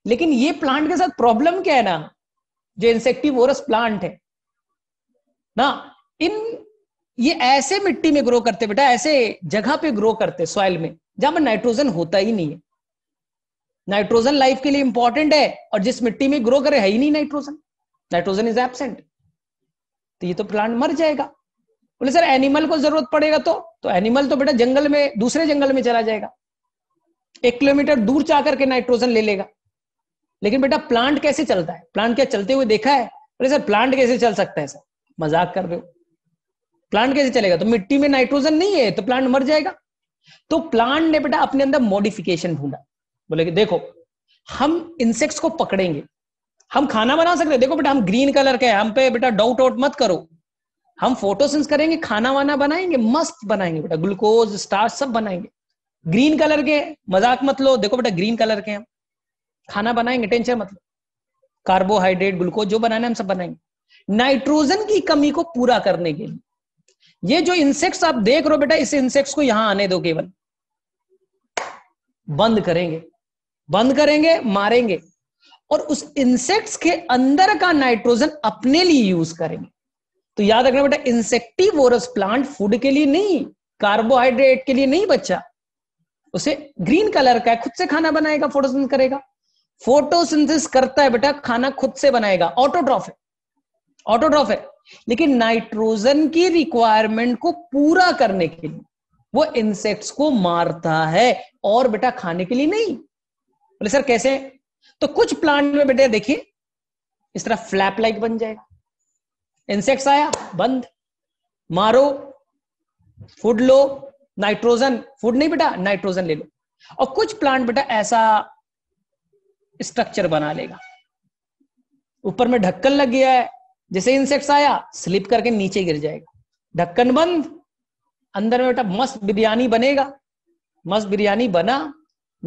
लेकिन ये प्लांट के साथ प्रॉब्लम क्या है ना जो इंसेक्टिवोरस प्लांट है ना इन ये ऐसे मिट्टी में ग्रो करते बेटा ऐसे जगह पे ग्रो करते सॉइल में जहां पर नाइट्रोजन होता ही नहीं है नाइट्रोजन लाइफ के लिए इंपॉर्टेंट है और जिस मिट्टी में ग्रो करे है ही नहीं नाइट्रोजन नाइट्रोजन इज एबसेंट तो ये तो प्लांट मर जाएगा बोले सर एनिमल को जरूरत पड़ेगा तो तो एनिमल तो बेटा जंगल में दूसरे जंगल में चला जाएगा एक किलोमीटर दूर जा करके नाइट्रोजन ले लेगा लेकिन बेटा प्लांट कैसे चलता है प्लांट क्या चलते हुए देखा है बोले सर प्लांट कैसे चल सकता है सर मजाक कर रहे हो प्लांट कैसे चलेगा तो मिट्टी में नाइट्रोजन नहीं है तो प्लांट मर जाएगा तो प्लांट ने बेटा अपने अंदर मॉडिफिकेशन ढूंढा बोले कि देखो हम इंसेक्ट्स को पकड़ेंगे हम खाना बना सकते हैं देखो बेटा हम ग्रीन कलर के हम पे बेटा डाउट आउट मत करो हम फोटोसिंस करेंगे खाना वाना बनाएंगे मस्त बनाएंगे बेटा ग्लूकोज स्टार सब बनाएंगे ग्रीन कलर के मजाक मत लो देखो बेटा ग्रीन कलर के हम खाना बनाएंगे टेंशन मत लो कार्बोहाइड्रेट ग्लूकोज जो बनाना हम सब बनाएंगे नाइट्रोजन की कमी को पूरा करने के लिए ये जो इंसेक्ट्स आप देख रहे हो बेटा इस इंसेक्ट्स को यहां आने दो केवल बंद करेंगे बंद करेंगे मारेंगे और उस इंसेक्ट्स के अंदर का नाइट्रोजन अपने लिए यूज करेंगे तो याद रखना बेटा इंसेक्टिवोरस प्लांट फूड के लिए नहीं कार्बोहाइड्रेट के लिए नहीं बच्चा उसे ग्रीन कलर का है खुद से खाना बनाएगा फोटोसिंथेसिस करेगा फोटोसिंथेसिस करता है बेटा खाना खुद से बनाएगा ऑटोट्रॉफ है ऑटोट्रॉफ है लेकिन नाइट्रोजन की रिक्वायरमेंट को पूरा करने के लिए वो इंसेक्ट्स को मारता है और बेटा खाने के लिए नहीं बोले सर कैसे तो कुछ प्लांट में बेटे देखिए इस तरह फ्लैप लाइक बन जाएगा इंसेक्ट्स आया बंद मारो फूड लो नाइट्रोजन फूड नहीं बेटा नाइट्रोजन ले लो और कुछ प्लांट बेटा ऐसा स्ट्रक्चर बना लेगा ऊपर में ढक्कन लग गया है जैसे इंसेक्ट्स आया स्लिप करके नीचे गिर जाएगा ढक्कन बंद अंदर में बेटा मस्त बिरयानी बनेगा मस्त बिरयानी बना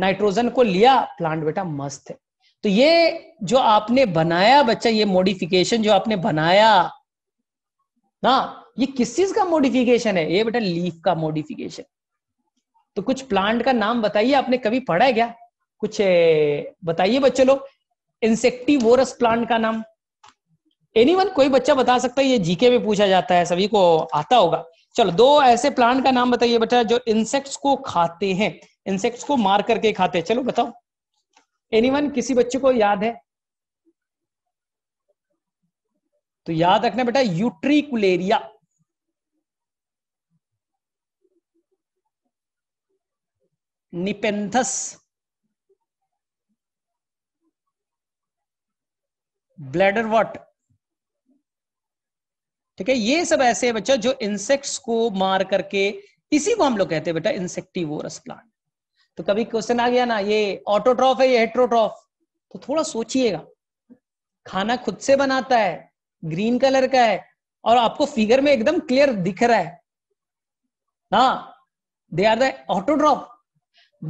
नाइट्रोजन को लिया प्लांट बेटा मस्त है तो ये जो आपने बनाया बच्चा ये मॉडिफिकेशन जो आपने बनाया ना ये किस चीज का मॉडिफिकेशन है ये बेटा लीफ का मॉडिफिकेशन तो कुछ प्लांट का नाम बताइए आपने कभी पढ़ा है क्या कुछ बताइए बच्चे लोग इंसेक्टिवोरस प्लांट का नाम एनीवन कोई बच्चा बता सकता है ये जीके में पूछा जाता है सभी को आता होगा चलो दो ऐसे प्लांट का नाम बताइए बेटा जो इंसेक्ट्स को खाते हैं इंसेक्ट्स को मार करके खाते हैं चलो बताओ एनीवन किसी बच्चे को याद है तो याद रखना बेटा यूट्रिकुलेरिया निपेंथस ब्लैडर वॉट ठीक है ये सब ऐसे बच्चा जो इंसेक्ट्स को मार करके इसी को हम लोग कहते हैं बेटा इंसेक्टिवोरस प्लांट तो कभी क्वेश्चन आ गया ना ये ऑटोट्रॉफ है ये हेट्रोट्रॉफ तो थोड़ा सोचिएगा खाना खुद से बनाता है ग्रीन कलर का है और आपको फिगर में एकदम क्लियर दिख रहा है ना they are the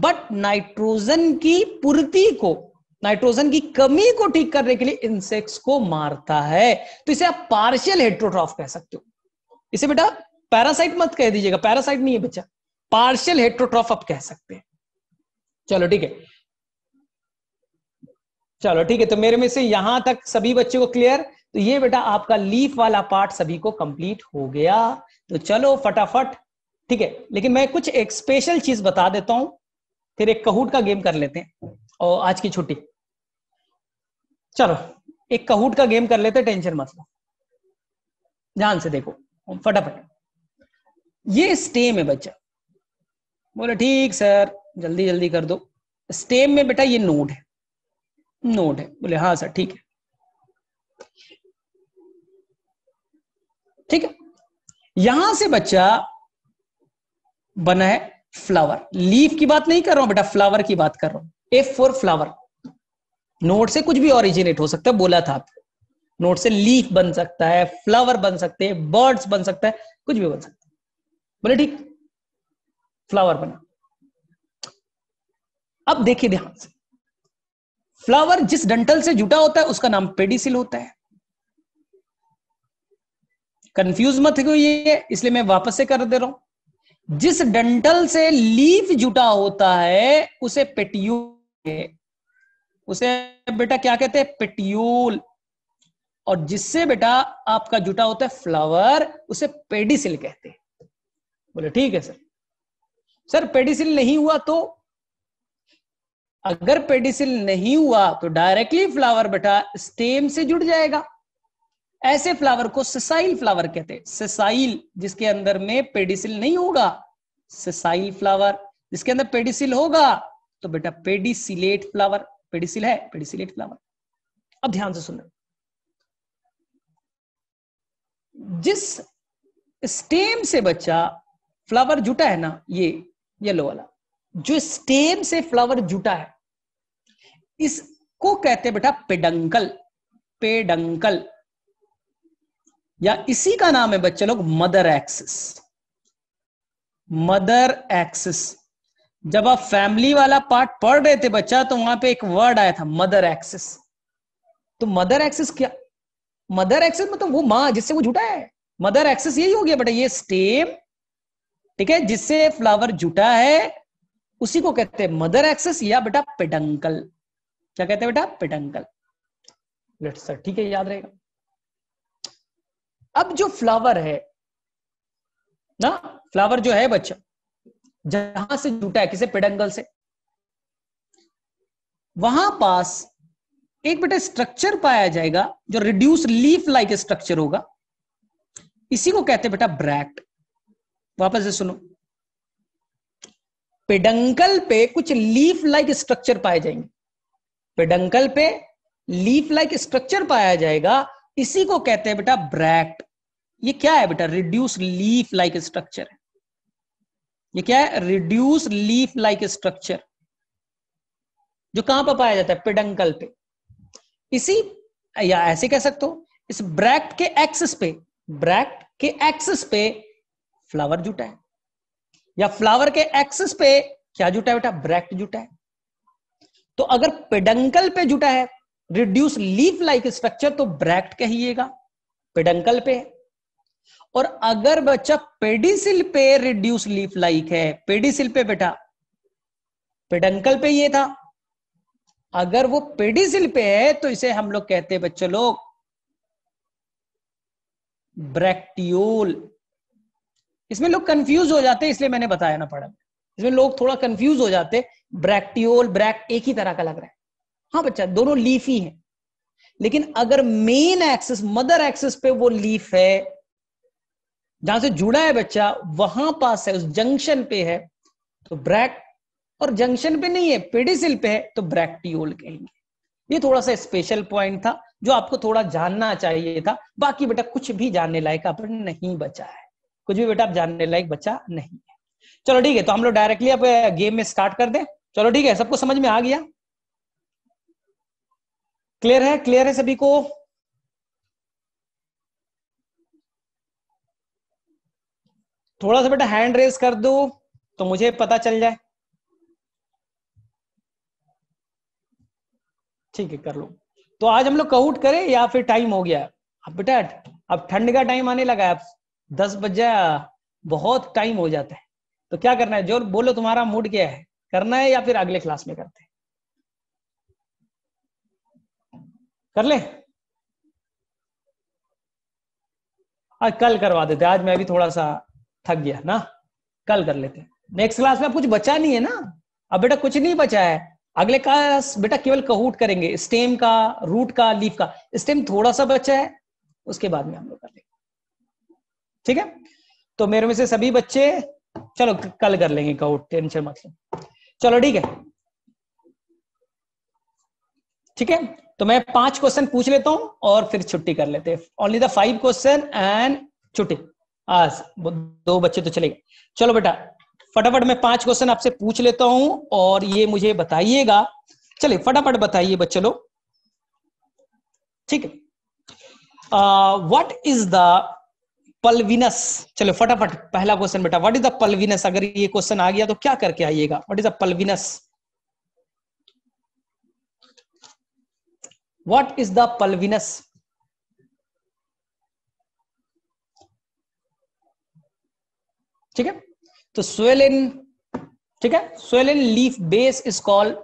but nitrogen की पूर्ति को नाइट्रोजन की कमी को ठीक करने के लिए इंसेक्ट्स को मारता है तो इसे आप पार्शियल हेट्रोट्रॉफ कह सकते हो इसे बेटा पैरासाइट मत कह दीजिएगा पैरासाइट नहीं है बच्चा पार्शियल हेट्रोट्रॉफ आप कह सकते हैं चलो ठीक है चलो ठीक है तो मेरे में से यहां तक सभी बच्चों को क्लियर तो ये बेटा आपका लीफ वाला पार्ट सभी को कंप्लीट हो गया तो चलो फटाफट ठीक है लेकिन मैं कुछ एक स्पेशल चीज बता देता हूं फिर एक कहूट का गेम कर लेते हैं और आज की छुट्टी चलो एक कहूट का गेम कर लेते हैं टेंशन मत लो ध्यान से देखो फटाफट ये स्टेम है बच्चा बोले ठीक सर जल्दी जल्दी कर दो स्टेम में बेटा ये नोड है नोड है बोले हाँ सर ठीक है ठीक है यहां से बच्चा बना है फ्लावर लीफ की बात नहीं कर रहा हूं बेटा फ्लावर की बात कर रहा हूं एफ फॉर फ्लावर नोट से कुछ भी ओरिजिनेट हो सकता है बोला था आप नोट से लीफ बन सकता है फ्लावर बन सकते हैं बर्ड्स बन सकता है कुछ भी बन सकता है बोले ठीक फ्लावर बना अब देखिए ध्यान से फ्लावर जिस डंटल से जुटा होता है उसका नाम पेडिसिल होता है कंफ्यूज मत हो ये इसलिए मैं वापस से कर दे रहा हूं जिस डंटल से लीफ जुटा होता है उसे पेटियोल उसे बेटा क्या कहते हैं पेटियोल और जिससे बेटा आपका जुटा होता है फ्लावर उसे पेडिसिल कहते हैं बोले ठीक है सर सर पेडिसिल नहीं हुआ तो अगर पेडिसिल नहीं हुआ तो डायरेक्टली फ्लावर बेटा स्टेम से जुड़ जाएगा ऐसे फ्लावर को सिसाइल फ्लावर कहते हैं सिसाइल जिसके अंदर में पेडिसिल नहीं होगा सिसाइल फ्लावर जिसके अंदर पेडिसिल होगा तो बेटा पेडिसिलेट फ्लावर पेडिसिल है पेडिसिलेट फ्लावर अब ध्यान से सुनना जिस स्टेम से बच्चा फ्लावर जुटा है ना ये येलो वाला जो स्टेम से फ्लावर जुटा है इसको कहते हैं बेटा पेडंकल पेडंकल या इसी का नाम है बच्चे लोग मदर एक्सिस मदर एक्सिस जब आप फैमिली वाला पार्ट पढ़ रहे थे बच्चा तो वहां पे एक वर्ड आया था मदर एक्सिस तो मदर एक्सिस क्या मदर एक्सिस मतलब वो माँ जिससे वो जुटा है मदर एक्सिस यही हो गया बेटा ये स्टेम ठीक है जिससे फ्लावर जुटा है उसी को कहते हैं मदर एक्सेस या बेटा पेडंकल क्या कहते हैं बेटा पेडंकल लेट्स सर ठीक है याद रहेगा अब जो फ्लावर है ना फ्लावर जो है बच्चा जहां से जुटा है किसे पेडंकल से वहां पास एक बेटा स्ट्रक्चर पाया जाएगा जो रिड्यूस लीफ लाइक स्ट्रक्चर होगा इसी को कहते हैं बेटा ब्रैक्ट वापस से सुनो पेडंकल पे कुछ लीफ लाइक स्ट्रक्चर पाए जाएंगे पेडंकल पे लीफ लाइक स्ट्रक्चर पाया जाएगा इसी को कहते हैं बेटा ब्रैक्ट ये क्या है बेटा रिड्यूस लीफ लाइक स्ट्रक्चर है ये क्या है रिड्यूस लीफ लाइक स्ट्रक्चर जो कहां पर पाया जाता है पेडंकल पे इसी या ऐसे कह सकते हो इस ब्रैक्ट के एक्सिस पे ब्रैक्ट के एक्सिस पे फ्लावर जुटा है या फ्लावर के एक्सेस पे क्या जुटा है बेटा ब्रैक्ट जुटा है तो अगर पेडंकल पे जुटा है रिड्यूस लीफ लाइक स्ट्रक्चर तो ब्रैक्ट कहिएगा पेडंकल पे और अगर बच्चा पेडिसिल पे रिड्यूस लीफ लाइक है पेडिसिल पे बेटा पेडंकल पे ये था अगर वो पेडिसिल पे है तो इसे हम लोग कहते हैं बच्चों लोग ब्रैक्टियोल इसमें लोग कंफ्यूज हो जाते इसलिए मैंने बताया ना पढ़ा इसमें लोग थोड़ा कंफ्यूज हो जाते ब्रैक्टियोल ब्रैक एक ही तरह का लग रहा है हाँ बच्चा दोनों लीफ ही है लेकिन अगर मेन एक्सेस मदर एक्सेस पे वो लीफ है जहां से जुड़ा है बच्चा वहां पास है उस जंक्शन पे है तो ब्रैक और जंक्शन पे नहीं है पेडिसिल पे है तो ब्रैक्टियोल कहेंगे ये थोड़ा सा स्पेशल पॉइंट था जो आपको थोड़ा जानना चाहिए था बाकी बेटा कुछ भी जानने लायक अपन नहीं बचा है कुछ भी बेटा आप जानने लायक बच्चा नहीं है चलो ठीक है तो हम लोग डायरेक्टली आप गेम में स्टार्ट कर दें चलो ठीक है सबको समझ में आ गया क्लियर है क्लियर है सभी को थोड़ा सा बेटा हैंड रेस कर दो तो मुझे पता चल जाए ठीक है कर लो तो आज हम लोग कहूट करें या फिर टाइम हो गया अब बेटा अब ठंड का टाइम आने लगा है दस बज जाए बहुत टाइम हो जाता है तो क्या करना है जो बोलो तुम्हारा मूड क्या है करना है या फिर अगले क्लास में करते हैं कर ले आज कल करवा देते आज मैं भी थोड़ा सा थक गया ना कल कर लेते हैं नेक्स्ट क्लास में कुछ बचा नहीं है ना अब बेटा कुछ नहीं बचा है अगले क्लास बेटा केवल कहूट करेंगे स्टेम का रूट का लीफ का स्टेम थोड़ा सा बचा है उसके बाद में हम लोग कर लेंगे ठीक है तो मेरे में से सभी बच्चे चलो कल कर लेंगे कहो टेंशन मत लो चलो ठीक है ठीक है तो मैं पांच क्वेश्चन पूछ लेता हूं और फिर छुट्टी कर लेते हैं only the five question and छुट्टी आज दो बच्चे तो चले गए चलो बेटा फटाफट मैं पांच क्वेश्चन आपसे पूछ लेता हूं और ये मुझे बताइएगा चलिए फटाफट बताइए बच्चे लोग ठीक है वट इज द पल्विनस चलो फटाफट पहला क्वेश्चन बेटा व्हाट इज द पल्विनस अगर ये क्वेश्चन आ गया तो क्या करके आइएगा what is the pulvinus what is the pulvinus ठीक है तो स्वेलिन ठीक है swollen leaf base is called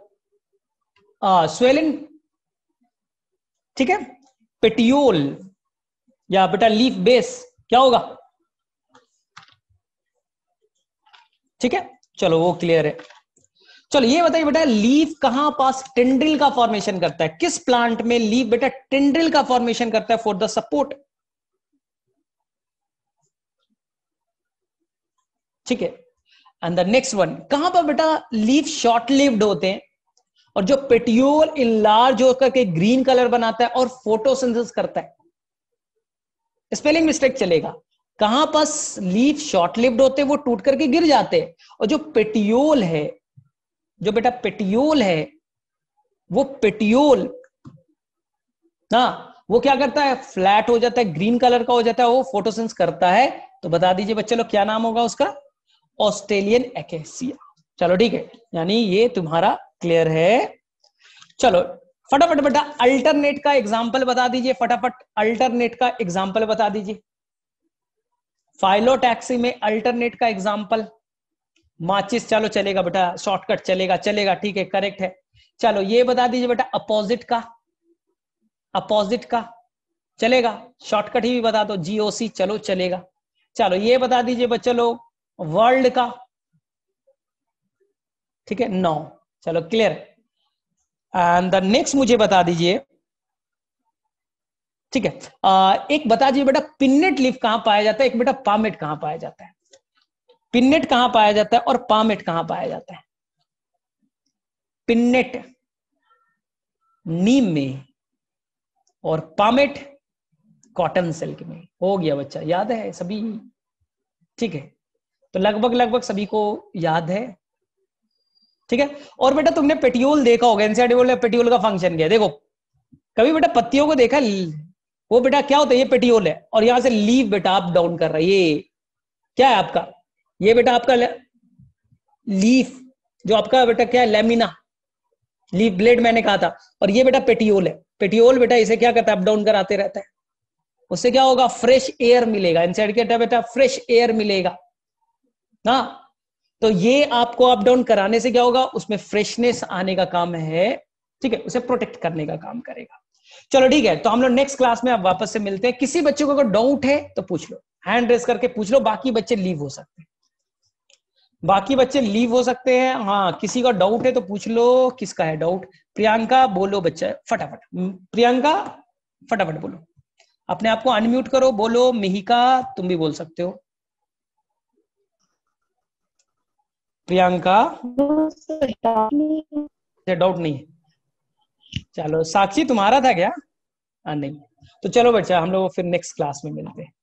swollen ठीक है पेटियोल या बेटा लीफ बेस क्या होगा ठीक है चलो वो क्लियर है चलो ये बताइए बेटा लीफ कहां पास टेंड्रिल का फॉर्मेशन करता है किस प्लांट में लीफ बेटा टेंड्रिल का फॉर्मेशन करता है फॉर द सपोर्ट ठीक है एंड द नेक्स्ट वन कहां पर बेटा लीव शॉर्ट लिव्ड होते हैं और जो पेटियोल इन लार्ज होकर के ग्रीन कलर बनाता है और फोटोसिंथेसिस करता है स्पेलिंग मिस्टेक चलेगा कहां पर लीफ शॉर्ट लिव्ड होते वो टूट करके गिर जाते और जो पेटियोल है जो बेटा पेटियोल है वो पेटियोल ना वो क्या करता है फ्लैट हो जाता है ग्रीन कलर का हो जाता है वो फोटोसेंस करता है तो बता दीजिए बच्चे लोग क्या नाम होगा उसका ऑस्ट्रेलियन एकेसिया चलो ठीक है यानी ये तुम्हारा क्लियर है चलो फटाफट बेटा अल्टरनेट का एग्जाम्पल बता दीजिए फटाफट अल्टरनेट का एग्जाम्पल बता दीजिए फाइलोटैक्सी में अल्टरनेट का एग्जाम्पल माचिस चलो चलेगा बेटा शॉर्टकट चलेगा चलेगा ठीक है करेक्ट है चलो ये बता दीजिए बेटा अपोजिट का अपोजिट का चलेगा शॉर्टकट ही भी बता दो जीओसी चलो चलेगा चलो ये बता दीजिए बच्चे लोग वर्ल्ड का ठीक है नौ चलो क्लियर एंड द नेक्स्ट मुझे बता दीजिए ठीक है आ, एक बता दीजिए बेटा पिन्नेट लीफ कहां पाया जाता है एक बेटा पामेट कहां पाया जाता है पिन्नेट कहां पाया जाता है और पामेट कहां पाया जाता है पिन्नेट नीम में और पामेट कॉटन सिल्क में हो गया बच्चा याद है सभी ठीक है तो लगभग लगभग सभी को याद है ठीक है और बेटा तुमने पेटियोल देखा होगा एनसीआर पेटियोल e का फंक्शन क्या है देखो कभी बेटा पत्तियों को देखा वो बेटा क्या होता है ये पेटियोल है और यहां से लीव बेटा आप डाउन कर रहा है ये क्या है आपका ये बेटा आपका लीफ जो आपका बेटा क्या है लेमिना लीफ ब्लेड मैंने कहा था और ये बेटा पेटियोल है पेटियोल बेटा इसे क्या करता है अप डाउन कराते रहता है उससे क्या होगा फ्रेश एयर मिलेगा इनसाइड e क्या बेटा फ्रेश एयर मिलेगा ना तो ये आपको अप डाउन कराने से क्या होगा उसमें फ्रेशनेस आने का काम है ठीक है उसे प्रोटेक्ट करने का काम करेगा चलो ठीक है तो हम लोग नेक्स्ट क्लास में आप वापस से मिलते हैं किसी बच्चे को अगर डाउट है तो पूछ लो हैंड रेस करके पूछ लो बाकी बच्चे लीव हो सकते हैं बाकी बच्चे लीव हो सकते हैं हाँ किसी का डाउट है तो पूछ लो किसका है डाउट प्रियंका बोलो बच्चा फटाफट प्रियंका फटाफट बोलो अपने आप को अनम्यूट करो बोलो मिहिका तुम भी बोल सकते हो प्रियंका डाउट नहीं चलो साक्षी तुम्हारा था क्या हाँ, नहीं तो चलो बच्चा हम लोग फिर नेक्स्ट क्लास में मिलते हैं